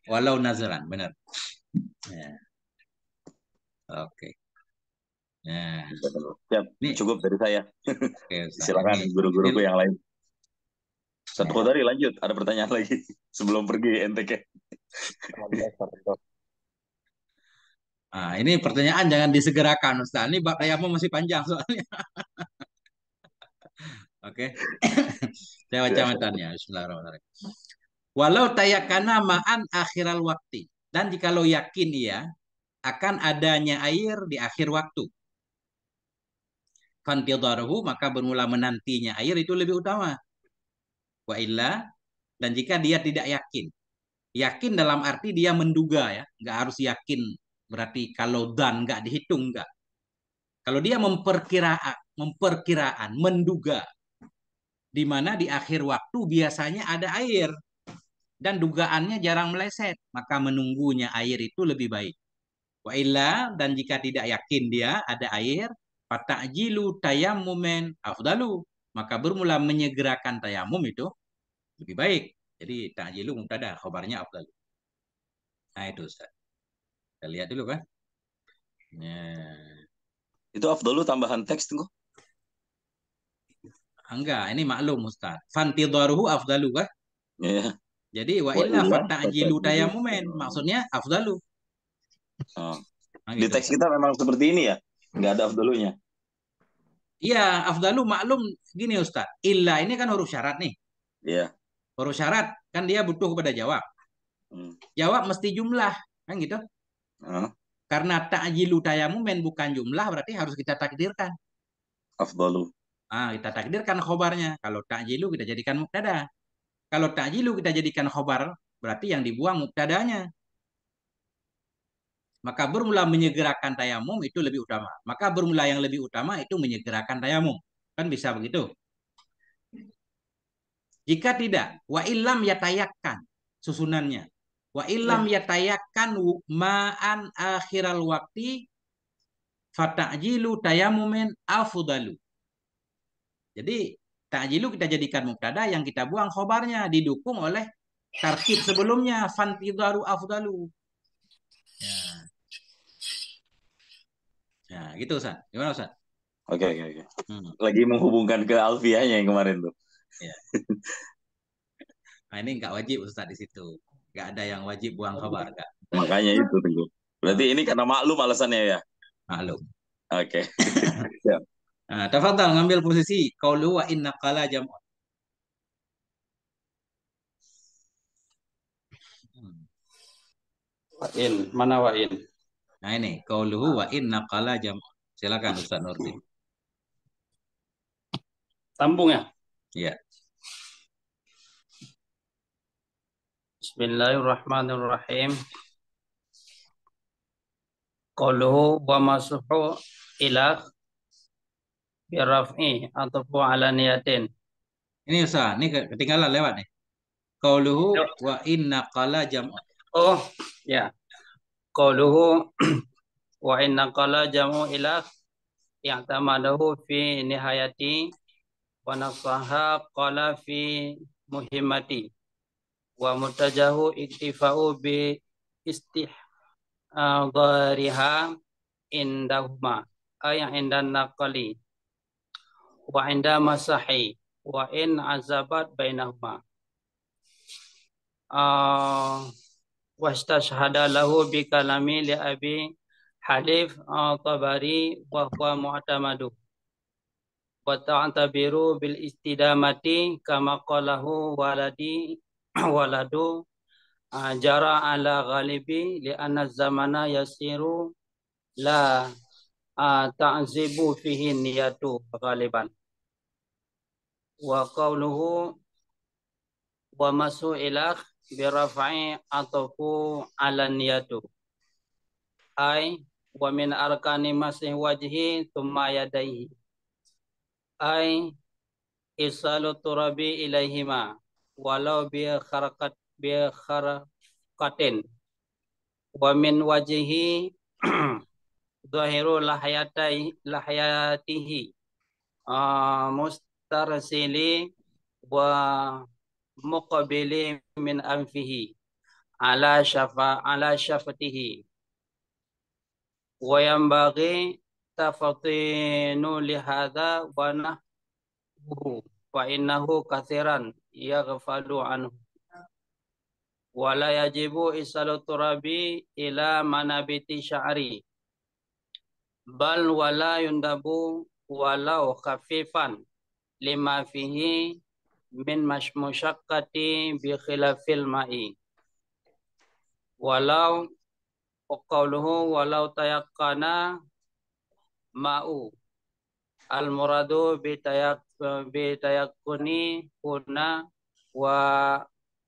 Speaker 1: Walau nazaran, benar. Ya.
Speaker 3: Oke. Okay. Ya. Nah. cukup dari saya. okay, Silakan guru-guruku yang lain. Satu kota lanjut. Ada pertanyaan lagi sebelum pergi NTK.
Speaker 1: Nah, ini pertanyaan jangan disegerakan, Ustaz. Ini bakayama masih panjang soalnya. Oke. Saya baca ya, matanya. Bismillahirrahmanirrahim. Walau tayakana ma'an akhiral waktu. Dan jika lo yakin ia akan adanya air di akhir waktu. Fantidharuhu, maka bermula menantinya air itu lebih utama wa illa dan jika dia tidak yakin yakin dalam arti dia menduga ya nggak harus yakin berarti kalau dan nggak dihitung nggak kalau dia memperkiraan memperkiraan menduga di mana di akhir waktu biasanya ada air dan dugaannya jarang meleset maka menunggunya air itu lebih baik wa illa dan jika tidak yakin dia ada air fatajilu tayammumen afdalu maka bermula menyegerakan tayamum itu lebih baik. Jadi ta'jilu mubtada
Speaker 3: khabarnya afdal. Nah itu Ustaz. Kita lihat dulu kan. Ya. Itu afdalu tambahan teks tunggu.
Speaker 1: Enggak, ini maklum Ustaz. Fantidaruhu afdalu kan? Ya. Jadi wa illa ta'jilu tayamumen maksudnya
Speaker 3: afdalu. Oh. Nah, gitu. Di teks kita memang seperti ini ya. Enggak ada afdalunya.
Speaker 1: Iya, afdalu maklum gini Ustaz. Illa ini kan huruf syarat nih. Iya. Huruf syarat kan dia butuh kepada jawab. Hmm. Jawab mesti jumlah, kan gitu. Uh. Karena ta'jilu tayamumen bukan jumlah berarti harus kita takdirkan. Afdalu. Ah, kita takdirkan khobarnya. Kalau ta'jilu kita jadikan mubtada. Kalau ta'jilu kita jadikan khobar berarti yang dibuang mubtadanya maka bermula menyegerakan tayamum itu lebih utama. Maka bermula yang lebih utama itu menyegerakan tayamum. Kan bisa begitu. Jika tidak, wa ilam yatayakan susunannya. Wa ilam ya. yatayakan ma'an akhiral wakti fatajilu tayamumin afudalu. Jadi ta'jilu kita jadikan muktada yang kita buang khobarnya didukung oleh tarkib sebelumnya fantidaru afdalu. Ya.
Speaker 3: Nah, gitu Ustaz. Gimana Ustaz? Oke, oke, oke. Hmm. Lagi menghubungkan ke Alfianya yang kemarin tuh. Ya. nah, ini nggak wajib Ustaz di situ.
Speaker 1: Nggak ada yang wajib buang khabar. Kak.
Speaker 3: Makanya itu, Tunggu. Berarti ini karena maklum alasannya ya? Maklum. Oke. Okay. nah, tafadhal ngambil posisi. kau wa
Speaker 1: inna qala jam Wa'in, mana wa'in? Nah ini qauluhu wa nah. inna qala jam. Silakan Ustaz Nurdi. Sambung ya?
Speaker 2: Iya.
Speaker 7: Bismillahirrahmanirrahim. Qauluhu wa masuhu ila biraf'i atau ala
Speaker 1: niyatin. Ini Ustaz, ini ketinggalan lewat nih. Qauluhu wa inna qala jam. Oh, ya qawluhu wa inna
Speaker 7: qala jamu ila i'tamadahu fi nihayati wa nasaha qala fi muhimati wa mutajahu iktifa'u bi istih dhariha indahuma ayah indan naqali wa indah masahi wa in azabat bainahuma ah, wasta shahdalahu bikalami le abi halif ah kabari bahwa muatamadu kata anta bil istidamati kama kalahu waladi walado jara ala kalibi le anazamana yasiru lah ta fihi niatu kaliban wa kauluhu wa masu ilah birafa'i atofu ala niyatu ay wa min arkani masih wajhi thumma yadaihi ay isalu turabi ilaihima walau bi kharakat bi kharakatin wa min wajhi zahiru lahayatai lahayatihi uh, ah, mustarsili wa muqabili min anfihi ala syafa ala syafatihi wa yanbaghi tafatinu lihadha wa nahbuhu fa innahu kathiran yaghfalu anhu wa la yajibu isalu turabi ila manabiti sya'ri bal wala yundabu walau khafifan lima fihi min masyakkati bi khilafil ma'i walau qawluhu walau tayakkana ma'u al muradu bi tayak bi tayakkuni kuna wa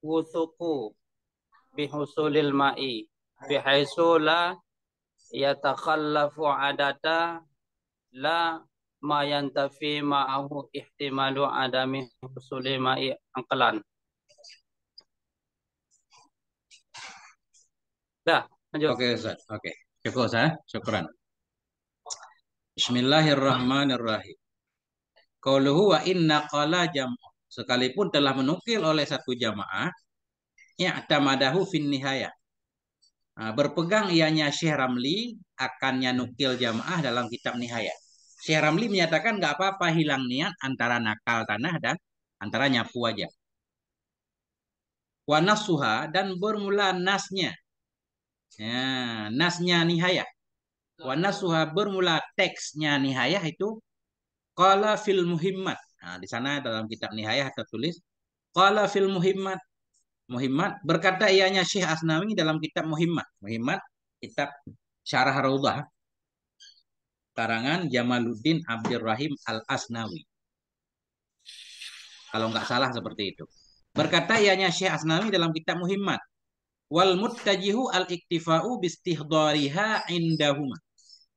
Speaker 7: wusuku bi husulil ma'i bi haitsu la yatakhallafu adata la ma yantafi ma'ahu ihtimalu adami husuli ma'i angkelan.
Speaker 1: Dah, lanjut. Oke, okay, Ustaz. Oke. Okay. Cukup, Ustaz. Ya? Syukran. Bismillahirrahmanirrahim. Qauluhu wa inna qala jam'u. Sekalipun telah menukil oleh satu jamaah, i'tamadahu fin nihayah. Ah, berpegang ianya Syekh Ramli akannya nukil jamaah dalam kitab Nihayah. Syekh Ramli menyatakan nggak apa-apa hilang niat antara nakal tanah dan antara nyapu aja. Wanasuha dan bermula nasnya. Ya, nasnya nihayah. Wanasuha bermula teksnya nihayah itu qala fil muhimmat. Nah, di sana dalam kitab nihayah tertulis qala fil muhimmat. Muhimmat berkata ianya Syekh Asnawi dalam kitab Muhimmat. Muhimmat kitab Syarah Raudhah karangan Jamaluddin Abdurrahim Al-Asnawi. Kalau nggak salah seperti itu. Berkata ianya Syekh Asnawi dalam kitab Muhimmat. Wal muttajihu al-iktifa'u bistihdariha indahuma.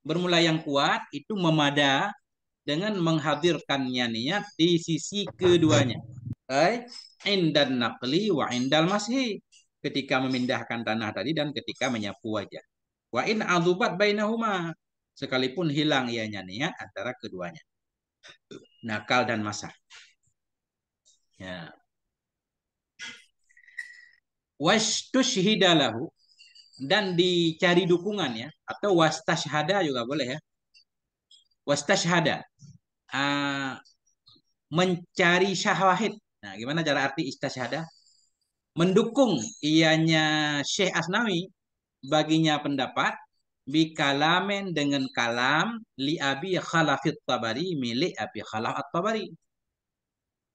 Speaker 1: Bermula yang kuat itu memada dengan menghadirkannya niat di sisi keduanya. Ay, indan naqli wa indal masih. Ketika memindahkan tanah tadi dan ketika menyapu wajah. Wa in adubat bainahuma sekalipun hilang ianya niat ya, antara keduanya. Nakal dan masa. Ya. Wastushhidalahu dan dicari dukungan ya atau wastashhada juga boleh ya. Wastashhada. Uh, mencari syahwahid. Nah, gimana cara arti istashhada Mendukung ianya Syekh Asnawi baginya pendapat bikalamen dengan kalam li abi khalafit tabari milik abi khalaf at tabari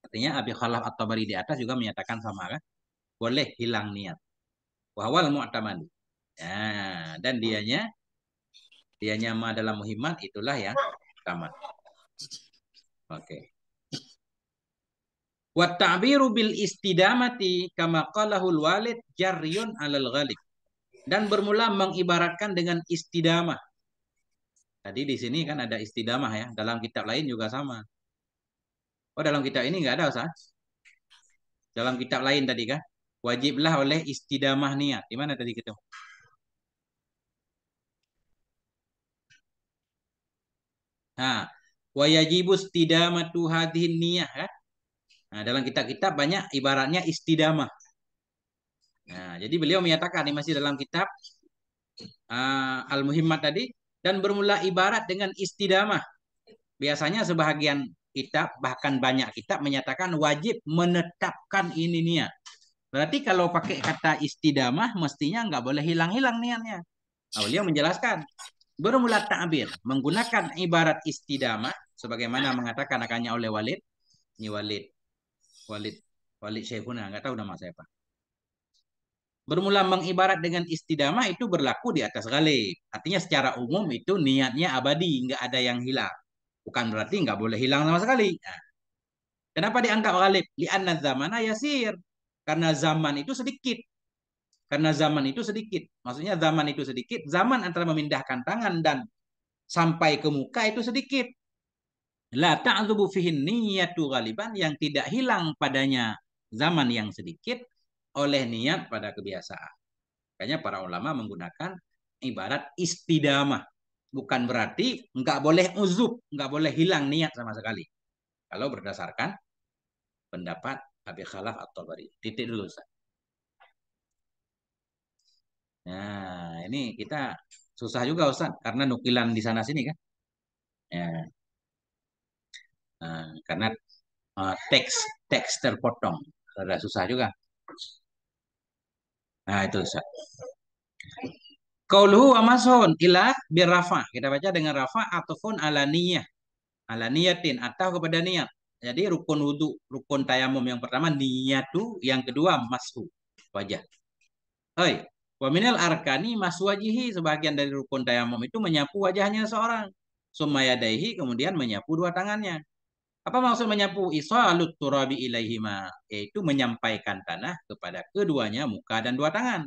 Speaker 1: artinya abi khalaf at tabari di atas juga menyatakan sama kan boleh hilang niat wahwal mu'tamadu ya, dan dianya dianya ma dalam muhimat itulah yang tamat oke okay. Wa ta'biru bil istidamati kama qalahul walid jarriyun 'alal ghalib dan bermula mengibaratkan dengan istidamah. Tadi di sini kan ada istidamah ya, dalam kitab lain juga sama. Oh, dalam kitab ini enggak ada, Ustaz? Dalam kitab lain tadi kan? Wajiblah oleh istidamah niat. Di mana tadi ketemu? Nah, yajibu istidamatu hadhihi niyah kan? Nah, dalam kitab-kitab banyak ibaratnya istidamah. Nah, jadi beliau menyatakan ini masih dalam kitab uh, Al-Muhimmat tadi dan bermula ibarat dengan istidamah. Biasanya sebahagian kitab bahkan banyak kitab menyatakan wajib menetapkan ini niat. Berarti kalau pakai kata istidamah mestinya nggak boleh hilang-hilang niatnya. Nah, beliau menjelaskan bermula takbir menggunakan ibarat istidamah sebagaimana mengatakan akannya oleh Walid. Ini Walid. Walid Walid Syekhuna Enggak tahu nama saya Pak. Bermula mengibarat dengan istidamah itu berlaku di atas galib. Artinya secara umum itu niatnya abadi, nggak ada yang hilang. Bukan berarti nggak boleh hilang sama sekali. Nah. Kenapa dianggap galib? Li'anna zamana yasir. Karena zaman itu sedikit. Karena zaman itu sedikit. Maksudnya zaman itu sedikit. Zaman antara memindahkan tangan dan sampai ke muka itu sedikit. La ta'zubu fihin niyatu galiban yang tidak hilang padanya zaman yang sedikit oleh niat pada kebiasaan. Makanya para ulama menggunakan ibarat istidamah. Bukan berarti nggak boleh uzub, nggak boleh hilang niat sama sekali. Kalau berdasarkan pendapat Abi Khalaf atau Bari. Titik dulu, Ustaz. Nah, ini kita susah juga Ustaz, karena nukilan di sana-sini kan. Ya. Nah, karena uh, teks teks terpotong, sudah susah juga. Nah, itu Ustaz. Qauluhu wa mashun ila rafa Kita baca dengan rafa ataupun ala niyah. Ala niyatin atau kepada niat. Jadi rukun wudu, rukun tayamum yang pertama niatu yang kedua mashu wajah. Hai, wa minal arkani mashu wajihi sebagian dari rukun tayamum itu menyapu wajahnya seorang. Sumayadaihi kemudian menyapu dua tangannya. Apa maksud menyapu? Isalut turabi ilaihima. Yaitu menyampaikan tanah kepada keduanya muka dan dua tangan.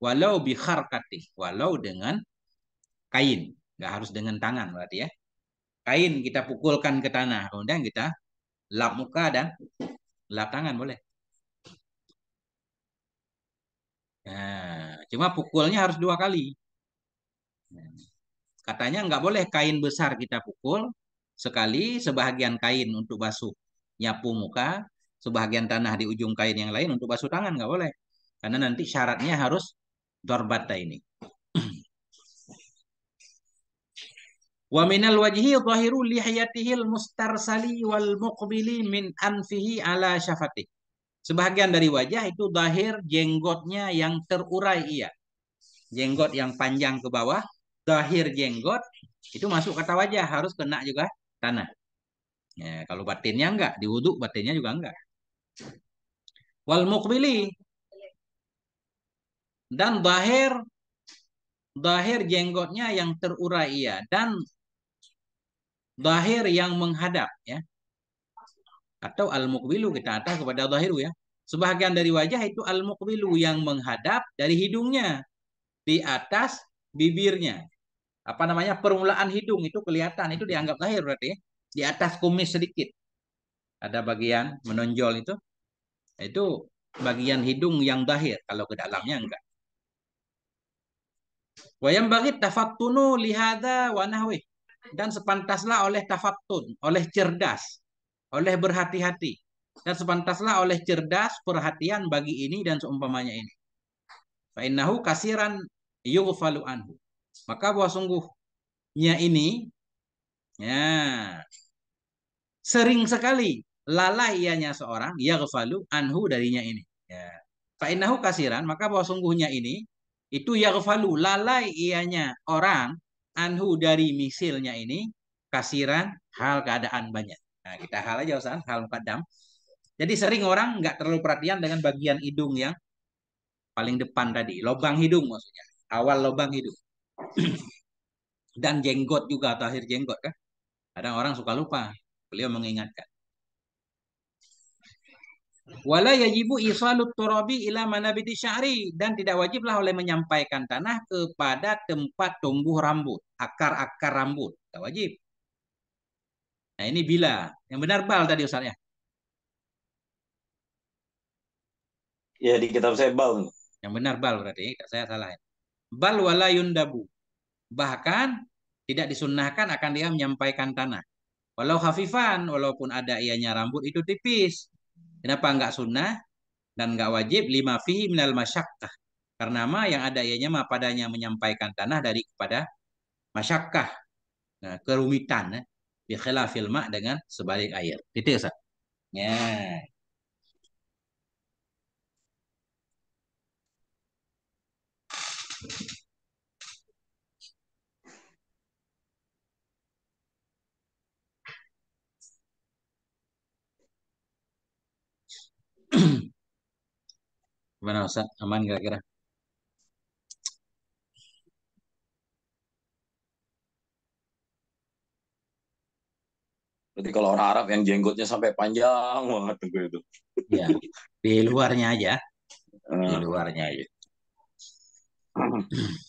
Speaker 1: Walau bikharkatih. Walau dengan kain. Nggak harus dengan tangan berarti ya. Kain kita pukulkan ke tanah. Kemudian kita lap muka dan lap tangan boleh. Nah, cuma pukulnya harus dua kali. Nah, katanya nggak boleh kain besar kita pukul, sekali sebahagian kain untuk basuh nyapu muka, sebahagian tanah di ujung kain yang lain untuk basuh tangan nggak boleh. Karena nanti syaratnya harus dorbata ini. Wa minal wajhi zahiru lihiyatihi mustarsali wal muqbili min anfihi ala syafati. Sebahagian dari wajah itu zahir jenggotnya yang terurai ia. Jenggot yang panjang ke bawah, zahir jenggot itu masuk kata wajah harus kena juga tanah. Ya, kalau batinnya enggak, diwuduk, batinnya juga enggak. Wal mukmili dan dahir, dahir jenggotnya yang terurai ya dan dahir yang menghadap ya atau al mukbilu kita atas kepada dahiru ya sebahagian dari wajah itu al mukbilu yang menghadap dari hidungnya di atas bibirnya apa namanya permulaan hidung itu kelihatan itu dianggap lahir berarti ya. di atas kumis sedikit ada bagian menonjol itu itu bagian hidung yang lahir kalau ke dalamnya enggak wayam bagi tafattunu lihada wanawi dan sepantaslah oleh tafattun oleh cerdas oleh berhati-hati dan sepantaslah oleh cerdas perhatian bagi ini dan seumpamanya ini fa innahu kasiran yughfalu anhu maka bahwa sungguhnya ini ya sering sekali lalai ianya seorang yaghfalu anhu darinya ini. Ya. innahu kasiran, maka bahwa sungguhnya ini itu yaghfalu lalai ianya orang anhu dari misilnya ini kasiran hal keadaan banyak. Nah, kita hal aja usaha hal mukadam. Jadi sering orang nggak terlalu perhatian dengan bagian hidung yang paling depan tadi, lubang hidung maksudnya, awal lubang hidung. Dan jenggot juga tahir jenggot kan. Kadang orang suka lupa. Beliau mengingatkan. Wala yajibu isalut turabi ila manabiti syari. Dan tidak wajiblah oleh menyampaikan tanah kepada tempat tumbuh rambut. Akar-akar rambut. Tidak wajib. Nah ini bila. Yang benar bal tadi usahanya. Ya di kitab saya bal. Yang benar bal berarti. Saya salah. Ya bal wala yundabu. Bahkan tidak disunnahkan akan dia menyampaikan tanah. Walau hafifan, walaupun ada ianya rambut itu tipis. Kenapa enggak sunnah dan enggak wajib lima fihi minal masyakkah. Karena ma yang ada ianya ma padanya menyampaikan tanah dari kepada masyakkah. Nah, kerumitan. Eh. Bi khilafil dengan sebalik air. Itu ya, Ya.
Speaker 2: Gimana Ustaz? Aman gak kira
Speaker 3: Berarti kalau orang Arab yang jenggotnya sampai panjang banget tunggu itu. Iya, di luarnya aja. Ah, di luarnya aja.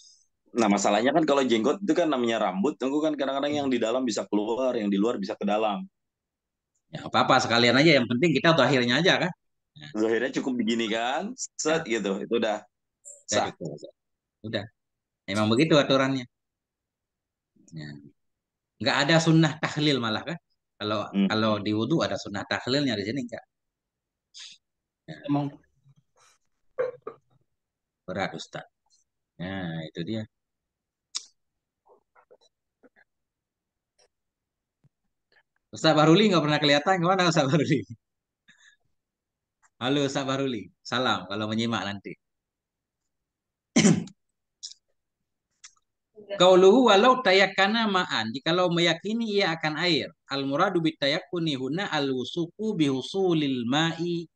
Speaker 3: Nah masalahnya kan kalau jenggot itu kan namanya rambut, tunggu kan kadang-kadang yang di dalam bisa keluar, yang di luar bisa ke dalam.
Speaker 1: Ya apa-apa sekalian aja, yang penting kita
Speaker 3: akhirnya aja kan. Zohirnya cukup begini kan, set ya. gitu, itu udah ya, sah.
Speaker 1: Udah, Emang begitu aturannya. Ya. Nggak ada sunnah tahlil malah kan? Kalau hmm. kalau di wudhu ada sunnah tahlilnya di sini enggak. Ya. Emang berat
Speaker 2: Ustaz. Nah, itu dia.
Speaker 1: Ustaz Baruli nggak pernah kelihatan. Gimana Ustaz Baruli? Halo Ustaz Baruli, salam kalau menyimak nanti. Kauluhu iya. walau tayakana ma'an. Jikalau meyakini ia akan air. Al-muradu bitayakuni huna al-wusuku bihusulil ma'i.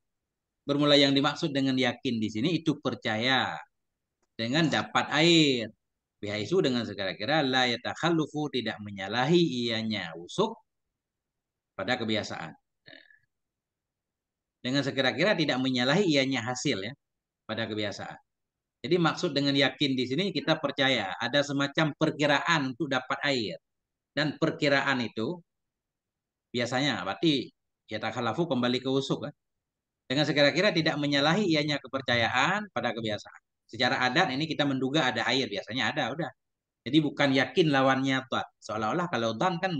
Speaker 1: Bermula yang dimaksud dengan yakin di sini itu percaya. Dengan dapat air. Bihaisu dengan sekira-kira la yatakhallufu tidak menyalahi ianya usuk pada kebiasaan dengan sekira-kira tidak menyalahi ianya hasil ya pada kebiasaan. Jadi maksud dengan yakin di sini kita percaya ada semacam perkiraan untuk dapat air. Dan perkiraan itu biasanya berarti ya takhalafu kembali ke usuk kan. Dengan sekira-kira tidak menyalahi ianya kepercayaan pada kebiasaan. Secara adat ini kita menduga ada air, biasanya ada udah. Jadi bukan yakin lawannya tuh. Seolah-olah kalau dan kan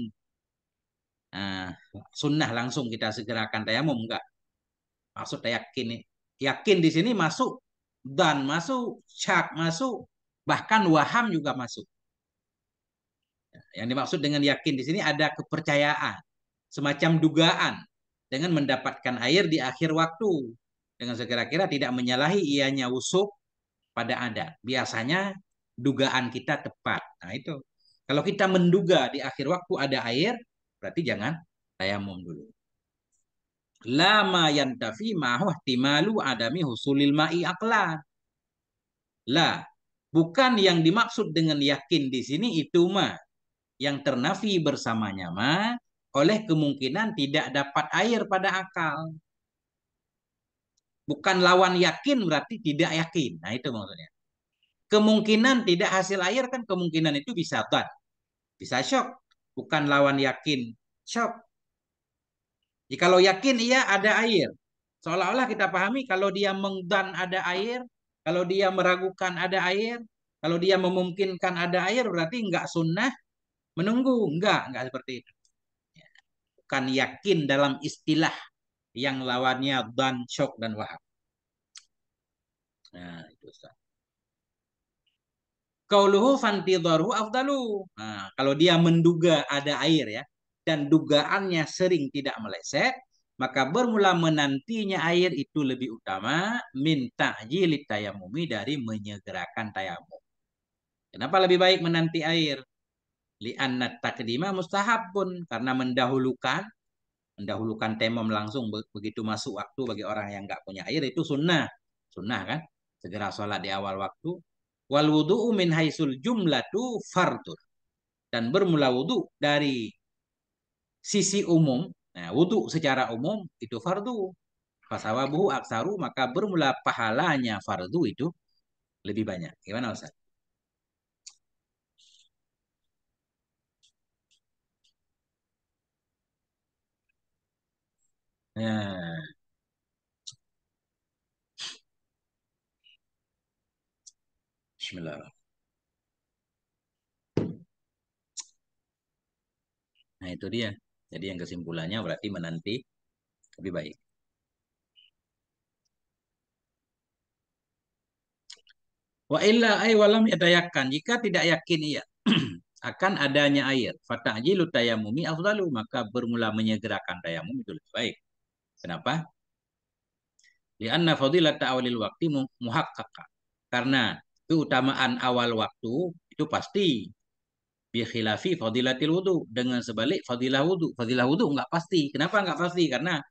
Speaker 1: uh, sunnah langsung kita segerakan tayamum enggak maksud yakin yakin di sini masuk dan masuk cak masuk bahkan waham juga masuk ya, yang dimaksud dengan yakin di sini ada kepercayaan semacam dugaan dengan mendapatkan air di akhir waktu dengan sekira-kira tidak menyalahi ianya usuk pada adat biasanya dugaan kita tepat nah itu kalau kita menduga di akhir waktu ada air berarti jangan tayamum dulu lama yantafi ma'hu timalu adami husulil ma'i akla. La, bukan yang dimaksud dengan yakin di sini itu ma yang ternafi bersamanya ma oleh kemungkinan tidak dapat air pada akal. Bukan lawan yakin berarti tidak yakin. Nah itu maksudnya. Kemungkinan tidak hasil air kan kemungkinan itu bisa tuan. Bisa shock. Bukan lawan yakin shock kalau yakin iya ada air. Seolah-olah kita pahami kalau dia mengdan ada air, kalau dia meragukan ada air, kalau dia memungkinkan ada air berarti enggak sunnah menunggu. Enggak, enggak seperti itu. Ya. Bukan yakin dalam istilah yang lawannya dan syok dan wahab. Nah, itu Ustaz. Kauluhu afdalu. Nah, kalau dia menduga ada air ya dan dugaannya sering tidak meleset, maka bermula menantinya air itu lebih utama minta jilid tayamumi dari menyegerakan tayamum. Kenapa lebih baik menanti air? Li'anna takdima pun Karena mendahulukan, mendahulukan temom langsung begitu masuk waktu bagi orang yang nggak punya air itu sunnah. Sunnah kan? Segera sholat di awal waktu. Wal wudu'u min haisul jumlatu fardun. Dan bermula wudu dari sisi umum, nah, wudhu secara umum itu fardu. Fasawabuhu aksaru, maka bermula pahalanya fardu itu lebih banyak. Gimana Ustaz? Nah. Nah, itu dia. Jadi yang kesimpulannya berarti menanti lebih baik. Wa illa ay walam yadayakan jika tidak yakin ia akan adanya air. Fatajilu tayamumi afdalu maka bermula menyegerakan tayamum itu lebih baik. Kenapa? Lianna fadilat awalil waktu muhakkaka. Karena keutamaan awal waktu itu pasti bikhilafi fadilatil wudu dengan sebalik fadilah wudu fadilah wudu nggak pasti kenapa nggak pasti karena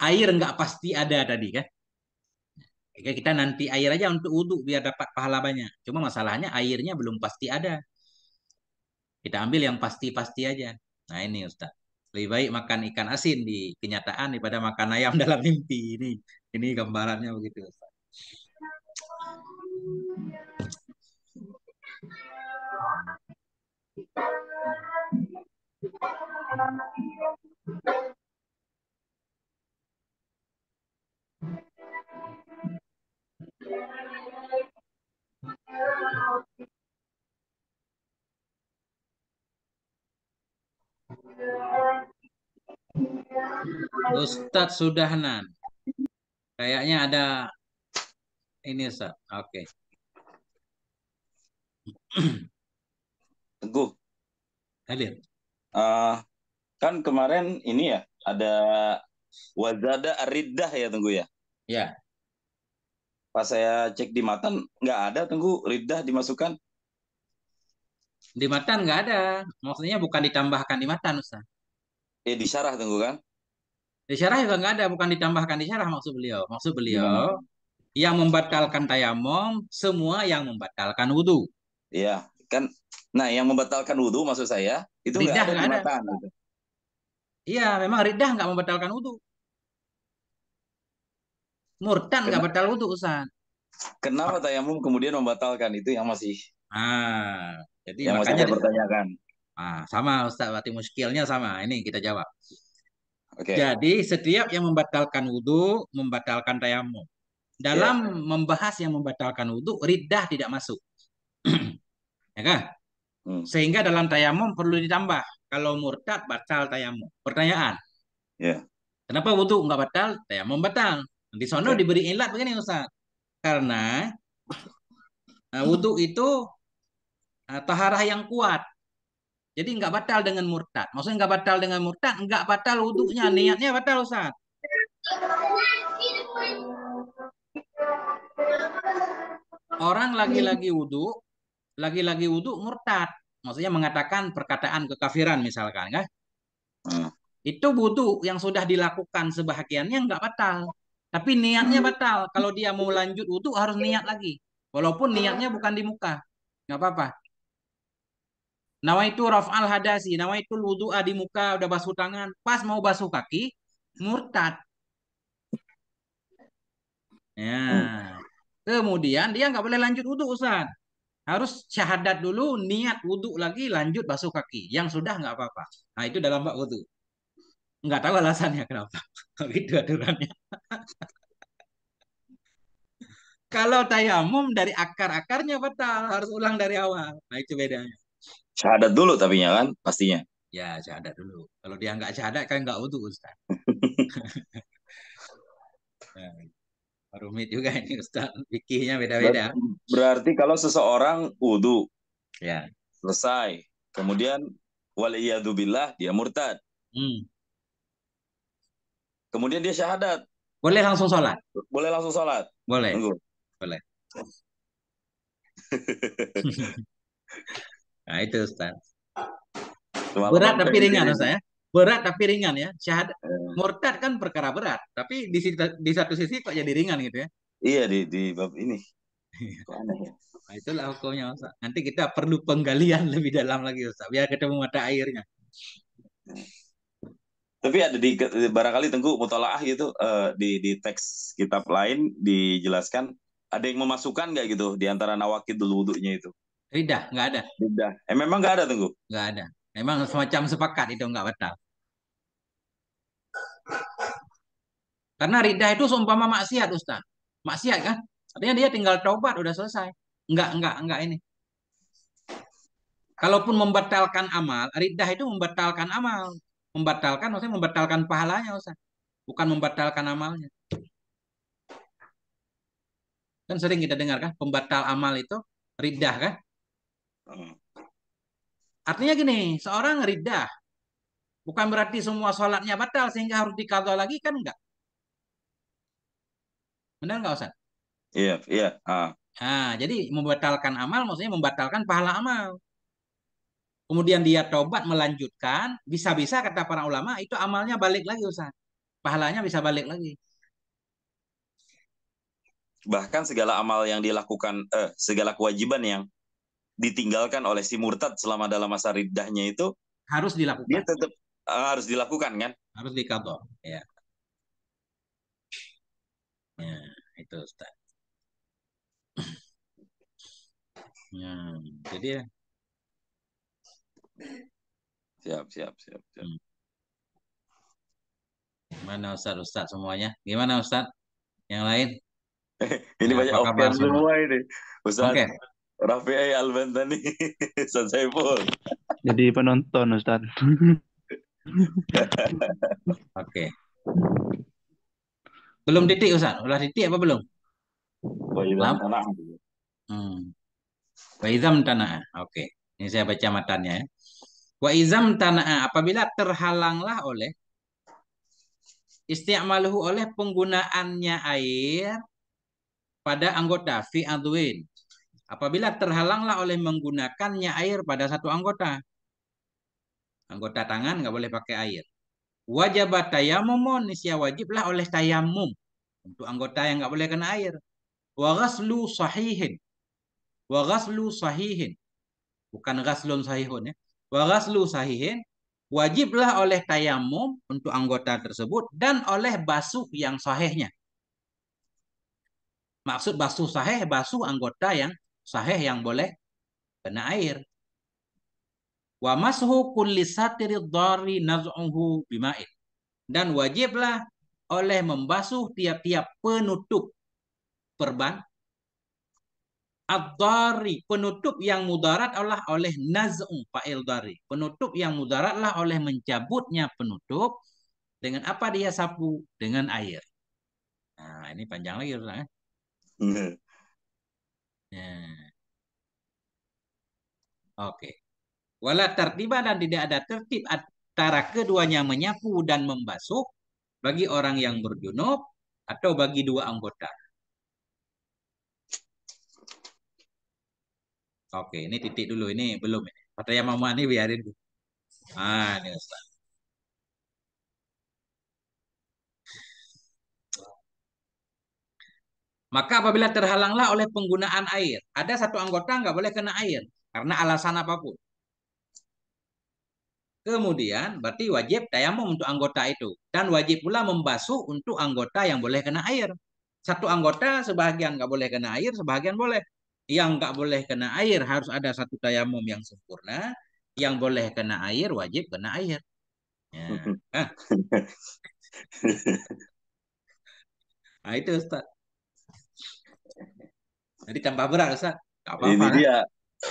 Speaker 1: air nggak pasti ada tadi kan kita nanti air aja untuk wudu biar dapat pahala banyak. Cuma masalahnya airnya belum pasti ada. Kita ambil yang pasti-pasti aja. Nah ini Ustaz. Lebih baik makan ikan asin di kenyataan daripada makan ayam dalam mimpi. Ini ini gambarannya begitu Ustaz.
Speaker 2: Ustadz
Speaker 1: sudah nan, Kayaknya ada ini, Ustadz. Oke. Okay.
Speaker 3: Teguh. Hadir. Uh, kan kemarin ini ya ada wazada ridah ya tunggu ya. Ya. Pas saya cek di matan nggak ada tunggu ridah dimasukkan. Di
Speaker 1: matan nggak ada. Maksudnya bukan ditambahkan di matan Ustaz. Eh, di syarah tunggu kan? Di syarah juga nggak ada, bukan ditambahkan di syarah maksud beliau. Maksud beliau yang membatalkan tayamum semua
Speaker 3: yang membatalkan wudhu. Iya kan nah yang membatalkan wudhu maksud saya itu nggak ada di gitu. Iya,
Speaker 1: memang ridah nggak membatalkan
Speaker 3: wudhu. Murtad nggak batal wudhu, usan Kenapa tayamum kemudian membatalkan itu yang masih
Speaker 1: Ah, jadi yang makanya masih dipertanyakan. Ah, sama ustadz, berarti muskilnya sama. Ini kita jawab. Okay. Jadi setiap yang membatalkan wudhu membatalkan tayamum. Dalam yeah. membahas yang membatalkan wudhu, ridah tidak masuk. Ya kan? Hmm. Sehingga dalam tayamum perlu ditambah. Kalau murtad batal tayamum. Pertanyaan. Ya. Yeah. Kenapa wudhu nggak batal? Tayamum batal. Di sono yeah. diberi ilat begini Ustaz. Karena uh, wudhu itu uh, taharah yang kuat. Jadi nggak batal dengan murtad. Maksudnya nggak batal dengan murtad, nggak batal wudhunya, niatnya batal Ustaz. Orang lagi-lagi wudhu, lagi-lagi wudhu murtad maksudnya mengatakan perkataan kekafiran misalkan kan hmm. itu wudhu yang sudah dilakukan sebahagiannya nggak batal tapi niatnya hmm. batal kalau dia mau lanjut wudhu harus niat lagi walaupun niatnya hmm. bukan di muka nggak apa-apa itu Nawaitu al hadasi, itu wudhu ah di muka, udah basuh tangan. Pas mau basuh kaki, murtad. Ya. Hmm. Kemudian dia nggak boleh lanjut wudhu Ustaz harus syahadat dulu, niat wudhu lagi, lanjut basuh kaki. Yang sudah nggak apa-apa. Nah itu dalam bak wudhu. Nggak tahu alasannya kenapa. Begitu aturannya. Kalau tayamum dari akar-akarnya batal, harus ulang dari awal. Nah itu bedanya.
Speaker 3: Syahadat dulu tapi ya kan, pastinya.
Speaker 1: Ya syahadat dulu. Kalau dia nggak syahadat kan nggak wudhu Ustaz. Nah, rumit juga ini Ustaz. Fikihnya beda-beda.
Speaker 3: Berarti kalau seseorang wudhu, ya. selesai. Kemudian waliyadubillah dia murtad. Hmm. Kemudian dia syahadat. Boleh langsung sholat? Boleh langsung sholat. Boleh. Tunggu. Boleh. nah itu Ustaz.
Speaker 1: Berat tapi ringan Ustaz ya? berat tapi ringan ya. Syahad eh. murtad kan perkara berat, tapi di, di satu sisi kok jadi ringan gitu ya.
Speaker 3: Iya di di bab ini. Iya.
Speaker 1: Ya? Nah, itulah hukumnya Ustaz. Nanti kita perlu penggalian lebih dalam lagi Ustaz, biar ketemu mata airnya.
Speaker 3: Tapi ada di barangkali Tengku mutolaah gitu uh, di di teks kitab lain dijelaskan ada yang memasukkan nggak gitu di antara dulu wudunya itu? tidak nggak ada. tidak Eh memang nggak ada Tengku? Nggak ada. Emang
Speaker 1: semacam sepakat itu enggak batal. Karena rida itu seumpama maksiat Ustaz. Maksiat kan? Artinya dia tinggal taubat udah selesai. Enggak, enggak, enggak ini. Kalaupun membatalkan amal, ridah itu membatalkan amal. Membatalkan maksudnya membatalkan pahalanya Ustaz. Bukan membatalkan amalnya. Kan sering kita dengar kan pembatal amal itu ridah kan? Hmm. Artinya gini, seorang ridah bukan berarti semua sholatnya batal sehingga harus dikado lagi kan enggak. Benar enggak Ustaz? Iya, iya. Ah. jadi membatalkan amal maksudnya membatalkan pahala amal. Kemudian dia tobat melanjutkan, bisa-bisa kata para ulama itu amalnya balik lagi Ustaz. Pahalanya bisa balik lagi
Speaker 3: bahkan segala amal yang dilakukan eh, segala kewajiban yang ditinggalkan oleh si murtad selama dalam masa riddahnya itu harus dilakukan. Dia tetap uh, eh, harus dilakukan kan? Harus dikabul,
Speaker 2: ya. Ya, itu Ustaz.
Speaker 3: Ya, jadi ya. Siap, siap, siap, siap. Hmm. Gimana Ustaz, Ustaz semuanya? Gimana Ustaz? Yang lain? ini nah, banyak
Speaker 6: opsian semua
Speaker 3: ini. Ustaz. Okay.
Speaker 6: Rafi Al-Bantani, Ustaz Jadi penonton, Ustaz.
Speaker 2: Oke.
Speaker 6: Okay.
Speaker 1: Belum titik, Ustaz? Ulah titik apa belum? tanah. Hmm. Wa Tanah. Oke. Okay. Ini saya baca matanya ya. Wa izam tana'a apabila terhalanglah oleh istiakmaluhu oleh penggunaannya air pada anggota fi adwin apabila terhalanglah oleh menggunakannya air pada satu anggota. Anggota tangan nggak boleh pakai air. Wajabat tayamum nisya wajiblah oleh tayamum untuk anggota yang nggak boleh kena air. Wa ghaslu sahihin. Wa ghaslu sahihin. Bukan ghaslun sahihun ya. Wa ghaslu sahihin wajiblah oleh tayamum untuk anggota tersebut dan oleh basuh yang sahihnya. Maksud basuh sahih basuh anggota yang sahih yang boleh kena air. Wa mashu kulli satirid dari naz'uhu bima'in. Dan wajiblah oleh membasuh tiap-tiap penutup perban. Ad-dari, penutup yang mudarat Allah oleh naz'u fa'il dari. Penutup yang mudaratlah oleh mencabutnya penutup. Dengan apa dia sapu? Dengan air. Nah, ini panjang lagi. ya. Oke. Wala tertiba dan tidak ada tertib antara keduanya menyapu dan membasuh bagi orang yang berjunub atau bagi dua anggota. Oke, ini titik dulu. Ini belum. Ini. yang mama ini biarin. Ah, ini Ustaz. Maka apabila terhalanglah oleh penggunaan air, ada satu anggota nggak boleh kena air karena alasan apapun. Kemudian berarti wajib tayamum untuk anggota itu dan wajib pula membasuh untuk anggota yang boleh kena air. Satu anggota sebagian nggak boleh kena air, sebagian boleh. Yang nggak boleh kena air harus ada satu tayamum yang sempurna. Yang boleh kena air wajib kena air. Ya.
Speaker 3: Nah, itu Ustaz. Jadi tambah berat Ustaz. Apa -apa, Ini kan? dia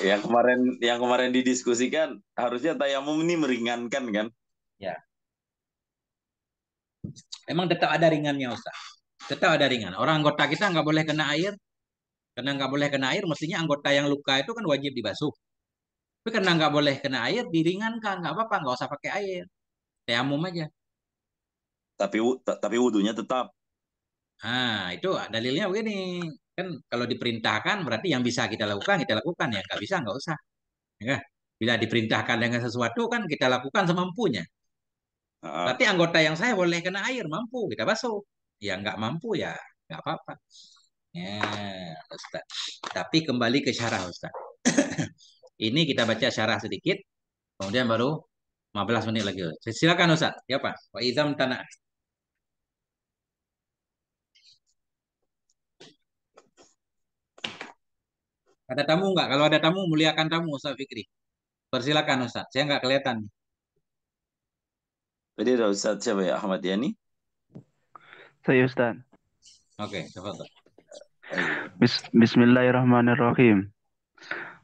Speaker 3: yang kemarin yang kemarin didiskusikan harusnya tayamum ini meringankan kan? Ya.
Speaker 1: emang tetap ada ringannya Ustaz. Tetap ada ringan. Orang anggota kita nggak boleh kena air. Karena nggak boleh kena air, mestinya anggota yang luka itu kan wajib dibasuh. Tapi karena nggak boleh kena air, diringankan. Nggak apa-apa, nggak
Speaker 3: usah pakai air. Tayamum aja. Tapi tapi wudhunya tetap.
Speaker 1: Nah, itu dalilnya begini kan kalau diperintahkan berarti yang bisa kita lakukan kita lakukan ya nggak bisa nggak usah ya bila diperintahkan dengan sesuatu kan kita lakukan semampunya berarti anggota yang saya boleh kena air mampu kita basuh ya nggak mampu ya nggak apa-apa ya Ustaz tapi kembali ke syarah Ustaz ini kita baca syarah sedikit kemudian baru 15 menit lagi silakan Ustaz ya Pak wa idam tanah Ada tamu nggak? Kalau ada tamu, muliakan tamu Ustaz Fikri. Persilakan Ustaz, saya nggak kelihatan.
Speaker 3: Jadi Ustaz siapa ya? Ahmad Yani? Saya Ustaz. Oke, okay, tafadhol.
Speaker 6: Bismillahirrahmanirrahim.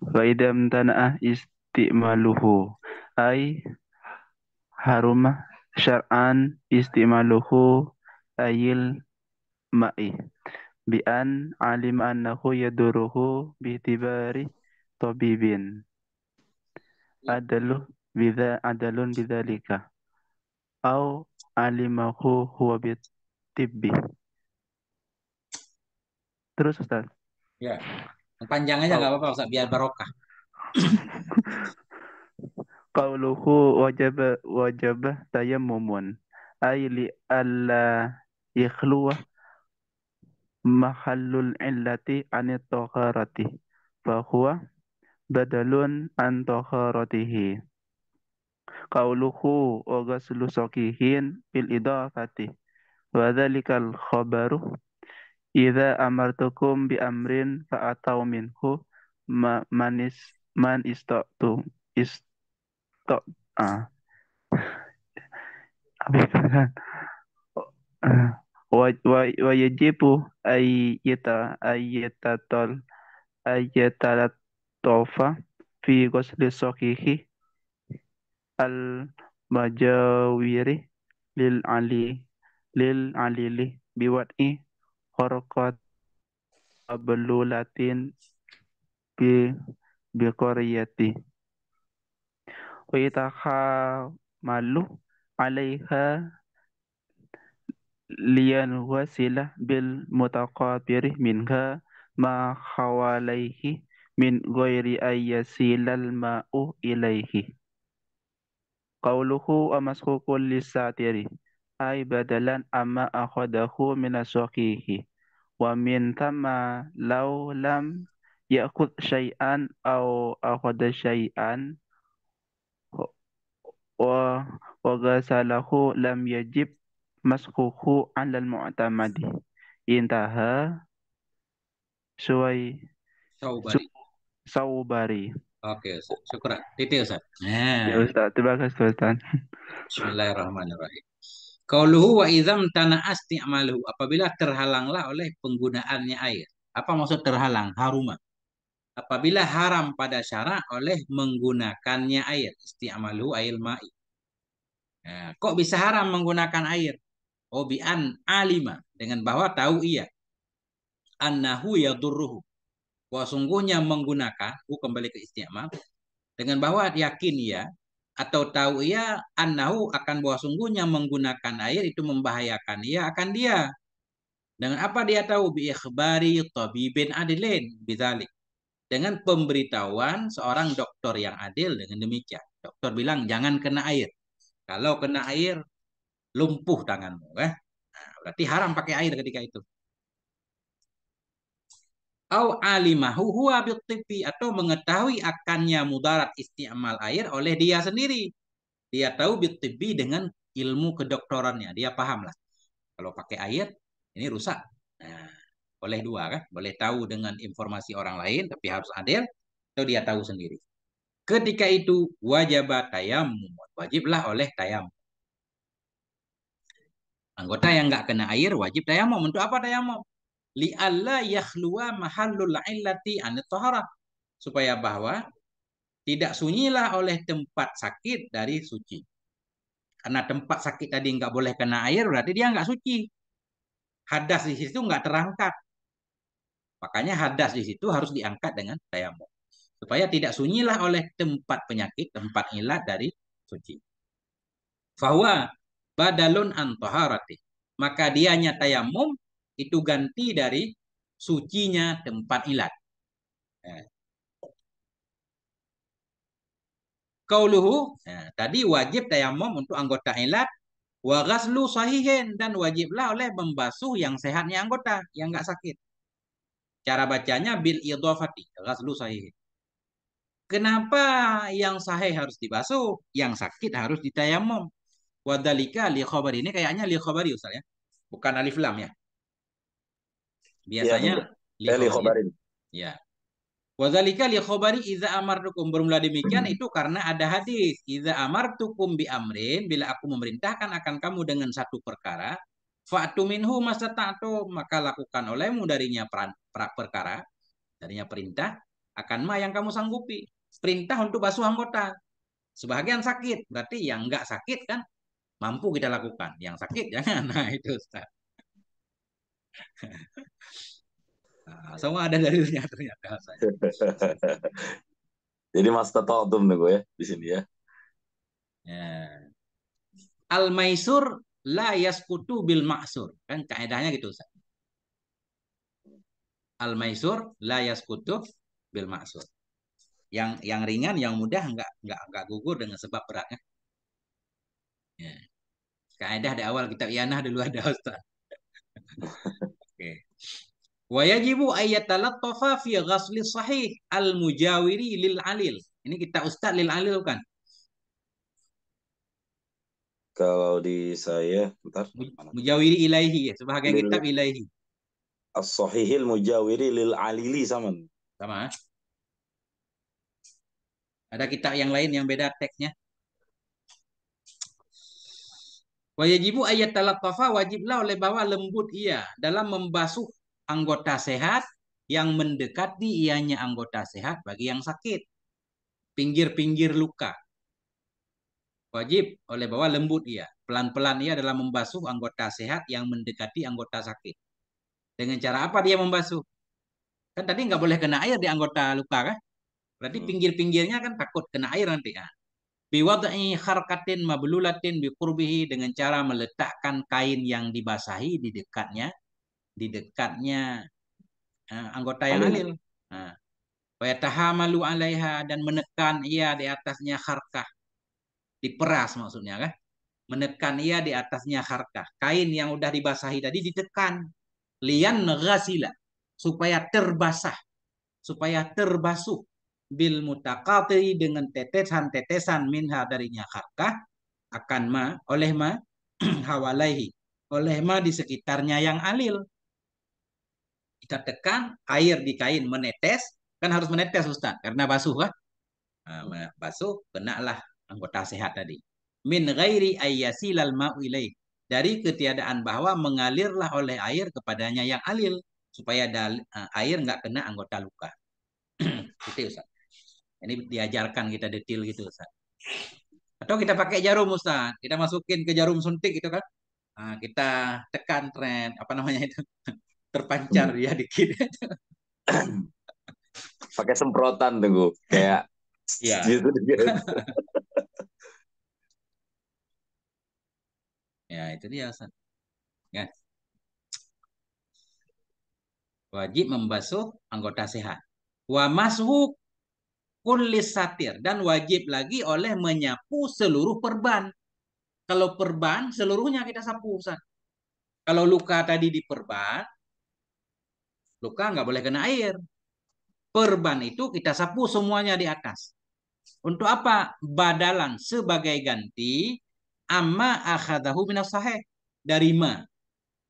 Speaker 6: Wa tanah istimaluhu. Ai harumah syar'an istimaluhu ayil ma'i bi an alim annahu yaduruhu bi tibari tabibin adalu bidza adalun bidzalika au alimahu huwa bi tibbi terus Ustaz
Speaker 1: ya panjang aja nggak oh. apa-apa Ustaz biar barokah
Speaker 6: qauluhu wajib wajib tayammumun ay li alla yakhluwa mahallul illati anit toharati bahwa badalun an toharatihi kauluhu wa ghaslu bil idafati wadhalikal khabaru idha amartukum bi amrin faatau minhu ma manis man istoktu istok ah
Speaker 5: apa kan oh, ah.
Speaker 6: Wai wai wajibu ayeta ayeta tol ayeta latova fi konsulsi kiki al baja wiri lil ali lil ali li buat ini horokot abelu latin bi bi koriati ayeta malu alaiha liyan wasilah bil mutaqabirih minha ma khawalaihi min ghairi ayyasilal ma'u ilaihi qauluhu amaskukul lisatiri ay badalan amma akhadahu min aswaqihi wa min tama law lam ya'khud shay'an aw akhada shay'an wa wa ghasalahu lam yajib maskuhu alal mu'tamadi intaha suai saubari saubari
Speaker 1: oke okay, syukur titik Ustaz
Speaker 6: nah. ya Ustaz terima kasih Ustaz
Speaker 1: Bismillahirrahmanirrahim Kauluhu wa idham tana'as ni'maluhu. Apabila terhalanglah oleh penggunaannya air. Apa maksud terhalang? Haruma. Apabila haram pada syara oleh menggunakannya air. Isti'maluhu air ma'i. Nah, kok bisa haram menggunakan air? Obi'an oh, alima dengan bahwa tahu ia annahu yadurruhu. Bahwa sungguhnya menggunakan, aku oh, kembali ke istiqamah, dengan bahwa yakin ia atau tahu ia annahu akan bahwa sungguhnya menggunakan air itu membahayakan ia akan dia. Dengan apa dia tahu bi ikhbari tabibin adilin bidzalik. Dengan pemberitahuan seorang dokter yang adil dengan demikian. Dokter bilang jangan kena air. Kalau kena air lumpuh tanganmu. Eh? Nah, berarti haram pakai air ketika itu. Au alimahu huwa atau mengetahui akannya mudarat istiamal air oleh dia sendiri. Dia tahu bitibi dengan ilmu kedoktorannya, Dia paham lah. Kalau pakai air ini rusak. Nah, boleh dua kan? Boleh tahu dengan informasi orang lain tapi harus adil atau dia tahu sendiri. Ketika itu wajib tayamum, wajiblah oleh tayamum. Anggota yang nggak kena air wajib tayamum. Untuk apa tayamum? Li'alla yakhluwa mahallul illati an Supaya bahwa tidak sunyilah oleh tempat sakit dari suci. Karena tempat sakit tadi nggak boleh kena air, berarti dia nggak suci. Hadas di situ nggak terangkat. Makanya hadas di situ harus diangkat dengan tayamum. Supaya tidak sunyilah oleh tempat penyakit, tempat ilat dari suci. Bahwa badalun antoharati. Maka dianya tayamum itu ganti dari sucinya tempat ilat. Eh. Kauluhu, eh, tadi wajib tayamum untuk anggota ilat. Wa sahihin. Dan wajiblah oleh membasuh yang sehatnya anggota, yang nggak sakit. Cara bacanya bil idhafati. Ghaslu sahihin. Kenapa yang sahih harus dibasuh, yang sakit harus ditayamum? Wadalika li khobari. Ini kayaknya li khobari Ustaz ya. Bukan alif lam ya. Biasanya
Speaker 3: ya, li khobari.
Speaker 1: Ya. Wadalika li khobari iya. iza amartukum. Bermula demikian hmm. itu karena ada hadis. Iza amartukum bi amrin. Bila aku memerintahkan akan kamu dengan satu perkara. Fa'tu minhu mastata'tu. Maka lakukan olehmu darinya peran, perak perkara. Darinya perintah. Akan ma yang kamu sanggupi. Perintah untuk basuh anggota. Sebagian sakit. Berarti yang enggak sakit kan mampu kita lakukan. Yang sakit jangan. Nah itu Ustaz.
Speaker 3: Nah,
Speaker 1: semua ada dari ternyata.
Speaker 3: Jadi mas tatodum nih gue ya di sini ya. ya.
Speaker 1: Al maisur la yaskutu bil maksur kan kaidahnya gitu Ustaz. Al maisur la yaskutu bil maksur. Yang yang ringan yang mudah nggak nggak nggak gugur dengan sebab beratnya. Ya. Kaidah di awal kita Iyanah dulu ada Ustaz. Oke. Wa yajibu ayyatalattafa fi ghasli sahih al-mujawiri lil alil. Ini kita Ustaz lil alil kan?
Speaker 3: Kalau di saya, bentar. Mujawiri ilaihi, ya, sebahagian lil... kitab ilaihi. As-sahihil mujawiri lil alili sama. Sama. Eh? Ada kitab yang lain yang beda teksnya?
Speaker 1: Wajibu ayat talaqafa wajiblah oleh bawa lembut ia dalam membasuh anggota sehat yang mendekati ianya anggota sehat bagi yang sakit. Pinggir-pinggir luka. Wajib oleh bawa lembut ia. Pelan-pelan ia dalam membasuh anggota sehat yang mendekati anggota sakit. Dengan cara apa dia membasuh? Kan tadi nggak boleh kena air di anggota luka kan? Berarti hmm. pinggir-pinggirnya kan takut kena air nanti. kan? biwad'i kharkatin mablulatin biqurbihi dengan cara meletakkan kain yang dibasahi di dekatnya di dekatnya uh, anggota yang alil wa wayatahamalu ah. alaiha dan menekan ia di atasnya kharkah diperas maksudnya kan menekan ia di atasnya kharkah kain yang udah dibasahi tadi ditekan lian ghasila supaya terbasah supaya terbasuh bil mutakati dengan tetesan-tetesan minha darinya harkah akan ma oleh ma hawalaihi oleh ma di sekitarnya yang alil kita tekan air di kain menetes kan harus menetes Ustaz karena basuh kan basuh kenalah anggota sehat tadi min ghairi ayyasilal ma'u ilaih dari ketiadaan bahwa mengalirlah oleh air kepadanya yang alil supaya dal, eh, air nggak kena anggota luka. Itu Ustaz. Ini diajarkan kita detail gitu Ustaz. Atau kita pakai jarum Ustaz, kita masukin ke jarum suntik gitu kan. Nah, kita tekan tren apa namanya itu
Speaker 3: terpancar hmm. ya dikit. pakai semprotan tunggu kayak ya. gitu.
Speaker 1: ya, itu dia Ustaz. Ya. Wajib membasuh anggota sehat. Wa masuk kulis satir dan wajib lagi oleh menyapu seluruh perban. Kalau perban seluruhnya kita sapu Ustaz. Kalau luka tadi di perban, luka nggak boleh kena air. Perban itu kita sapu semuanya di atas. Untuk apa? Badalan sebagai ganti amma akhadahu minas sahih. Dari ma.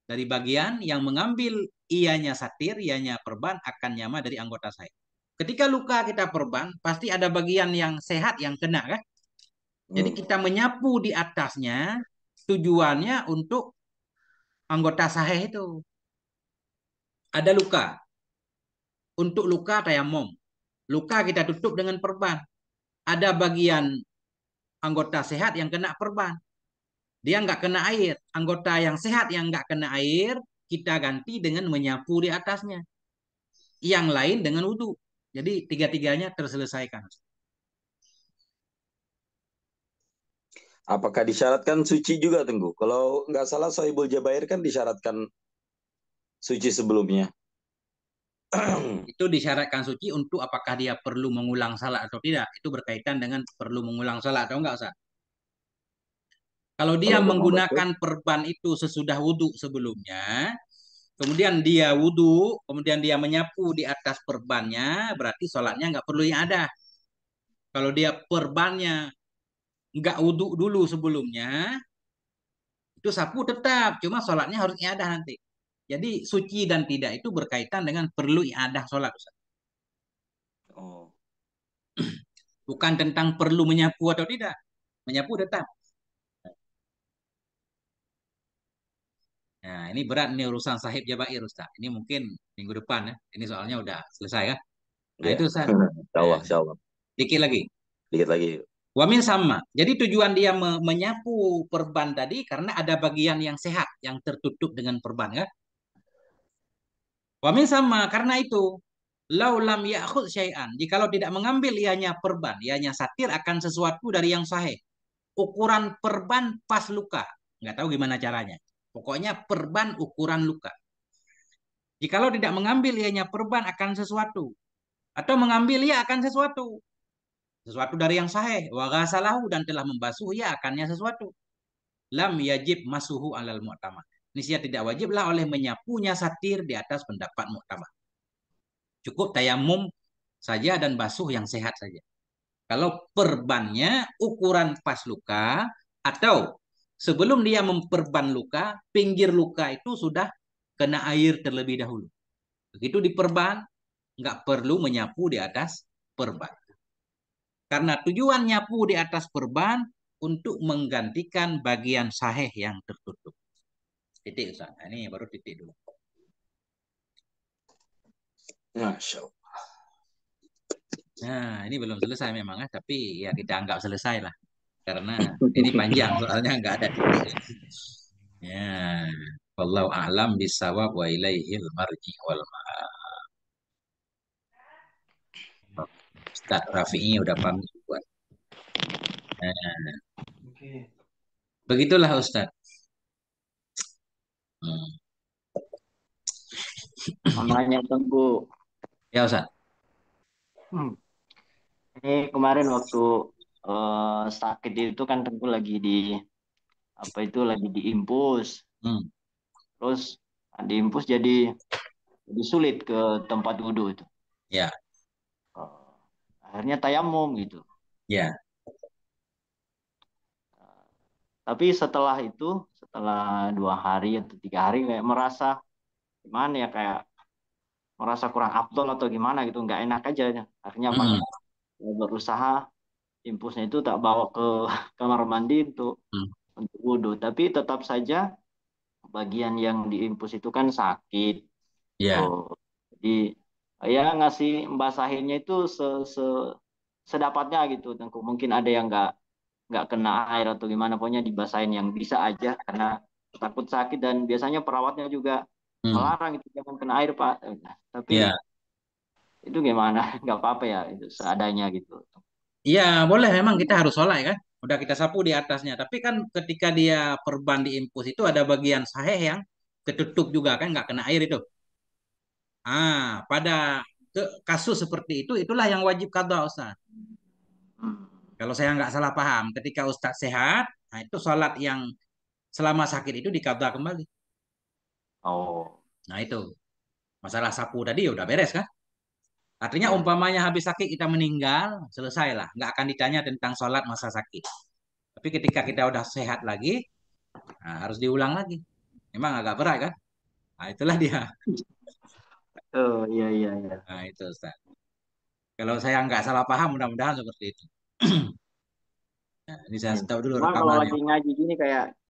Speaker 1: Dari bagian yang mengambil ianya satir, ianya perban akan nyama dari anggota saya. Ketika luka kita perban, pasti ada bagian yang sehat yang kena kan? Jadi hmm. kita menyapu di atasnya tujuannya untuk anggota sahih itu. Ada luka. Untuk luka tayamum. Luka kita tutup dengan perban. Ada bagian anggota sehat yang kena perban. Dia nggak kena air. Anggota yang sehat yang nggak kena air, kita ganti dengan menyapu di atasnya. Yang lain dengan wudhu. Jadi tiga-tiganya terselesaikan.
Speaker 3: Apakah disyaratkan suci juga tunggu? Kalau nggak salah Soibul Jabair kan disyaratkan suci sebelumnya.
Speaker 1: itu disyaratkan suci untuk apakah dia perlu mengulang salah atau tidak. Itu berkaitan dengan perlu mengulang salah atau enggak, Ustaz. Kalau dia Kalau menggunakan perban itu sesudah wudhu sebelumnya, kemudian dia wudhu, kemudian dia menyapu di atas perbannya, berarti sholatnya nggak perlu yang ada. Kalau dia perbannya nggak wudhu dulu sebelumnya, itu sapu tetap, cuma sholatnya harus ada nanti. Jadi suci dan tidak itu berkaitan dengan perlu ada sholat. Oh. Bukan tentang perlu menyapu atau tidak. Menyapu tetap. Nah, ini berat nih urusan sahib jabair ya, ya, Ustaz. Ini mungkin minggu depan ya. Ini soalnya udah selesai ya. Nah, ya. itu Ustaz.
Speaker 3: Insyaallah, insyaallah. Dikit lagi. Dikit lagi.
Speaker 1: Wamin sama. Jadi tujuan dia me menyapu perban tadi karena ada bagian yang sehat yang tertutup dengan perban ya. Wamin sama karena itu laulam ya'khud syai'an. Jikalau tidak mengambil ianya perban, ianya satir akan sesuatu dari yang sahih. Ukuran perban pas luka. Nggak tahu gimana caranya. Pokoknya perban ukuran luka. Jikalau tidak mengambil ianya perban akan sesuatu. Atau mengambil ia akan sesuatu. Sesuatu dari yang sahih. Wagasalahu dan telah membasuh ia akannya sesuatu. Lam yajib masuhu alal mu'tamah. Nisya tidak wajiblah oleh menyapunya satir di atas pendapat mu'tamah. Cukup tayamum saja dan basuh yang sehat saja. Kalau perbannya ukuran pas luka atau sebelum dia memperban luka, pinggir luka itu sudah kena air terlebih dahulu. Begitu diperban, nggak perlu menyapu di atas perban. Karena tujuan nyapu di atas perban untuk menggantikan bagian sahih yang tertutup. Titik Ustaz. Nah, ini baru titik dulu. Masya Allah. Nah, ini belum selesai memang, eh. tapi ya kita anggap selesai lah karena ini panjang soalnya nggak ada ya wallahu a'lam bisawab
Speaker 2: wa ilaihil marji wal ma'ab Ustaz Rafi'i udah pamit buat nah. begitulah Ustaz hmm.
Speaker 8: namanya tunggu
Speaker 1: ya Ustaz hmm.
Speaker 8: ini kemarin waktu uh, sakit itu kan Tengku lagi di apa itu lagi diimpus. Hmm. Terus diimpus jadi jadi sulit ke tempat wudhu itu. Ya. Yeah. Uh, akhirnya tayamum gitu. Ya. Yeah. tapi setelah itu, setelah dua hari atau tiga hari kayak merasa gimana ya kayak merasa kurang abdol atau gimana gitu nggak enak aja akhirnya hmm. berusaha impusnya itu tak bawa ke kamar mandi untuk hmm. untuk wudhu tapi tetap saja bagian yang diimpus itu kan sakit yeah. Oh, so, jadi ya ngasih basahinnya itu se, se sedapatnya gitu tengku mungkin ada yang nggak nggak kena air atau gimana pokoknya dibasahin yang bisa aja karena takut sakit dan biasanya perawatnya juga hmm. melarang itu jangan kena air pak eh, nah, tapi yeah. itu gimana nggak apa-apa ya itu seadanya gitu
Speaker 1: Iya, boleh memang kita harus ya kan. Udah kita sapu di atasnya. Tapi kan ketika dia perban di impus itu ada bagian sahih yang ketutup juga kan, nggak kena air itu. Ah, pada kasus seperti itu itulah yang wajib kata Ustaz. Kalau saya nggak salah paham, ketika Ustaz sehat, nah itu sholat yang selama sakit itu dikata kembali. Oh. Nah itu. Masalah sapu tadi ya udah beres kan? Artinya ya. umpamanya habis sakit kita meninggal, selesailah. Nggak akan ditanya tentang sholat masa sakit. Tapi ketika kita udah sehat lagi, nah, harus diulang lagi. Memang agak berat kan? Nah, itulah dia. Oh iya iya iya. Nah itu Ustaz. Kalau saya nggak salah paham mudah-mudahan seperti itu. nah, ini saya iya. tahu dulu rekamannya. kalau lagi
Speaker 2: ngaji gini kayak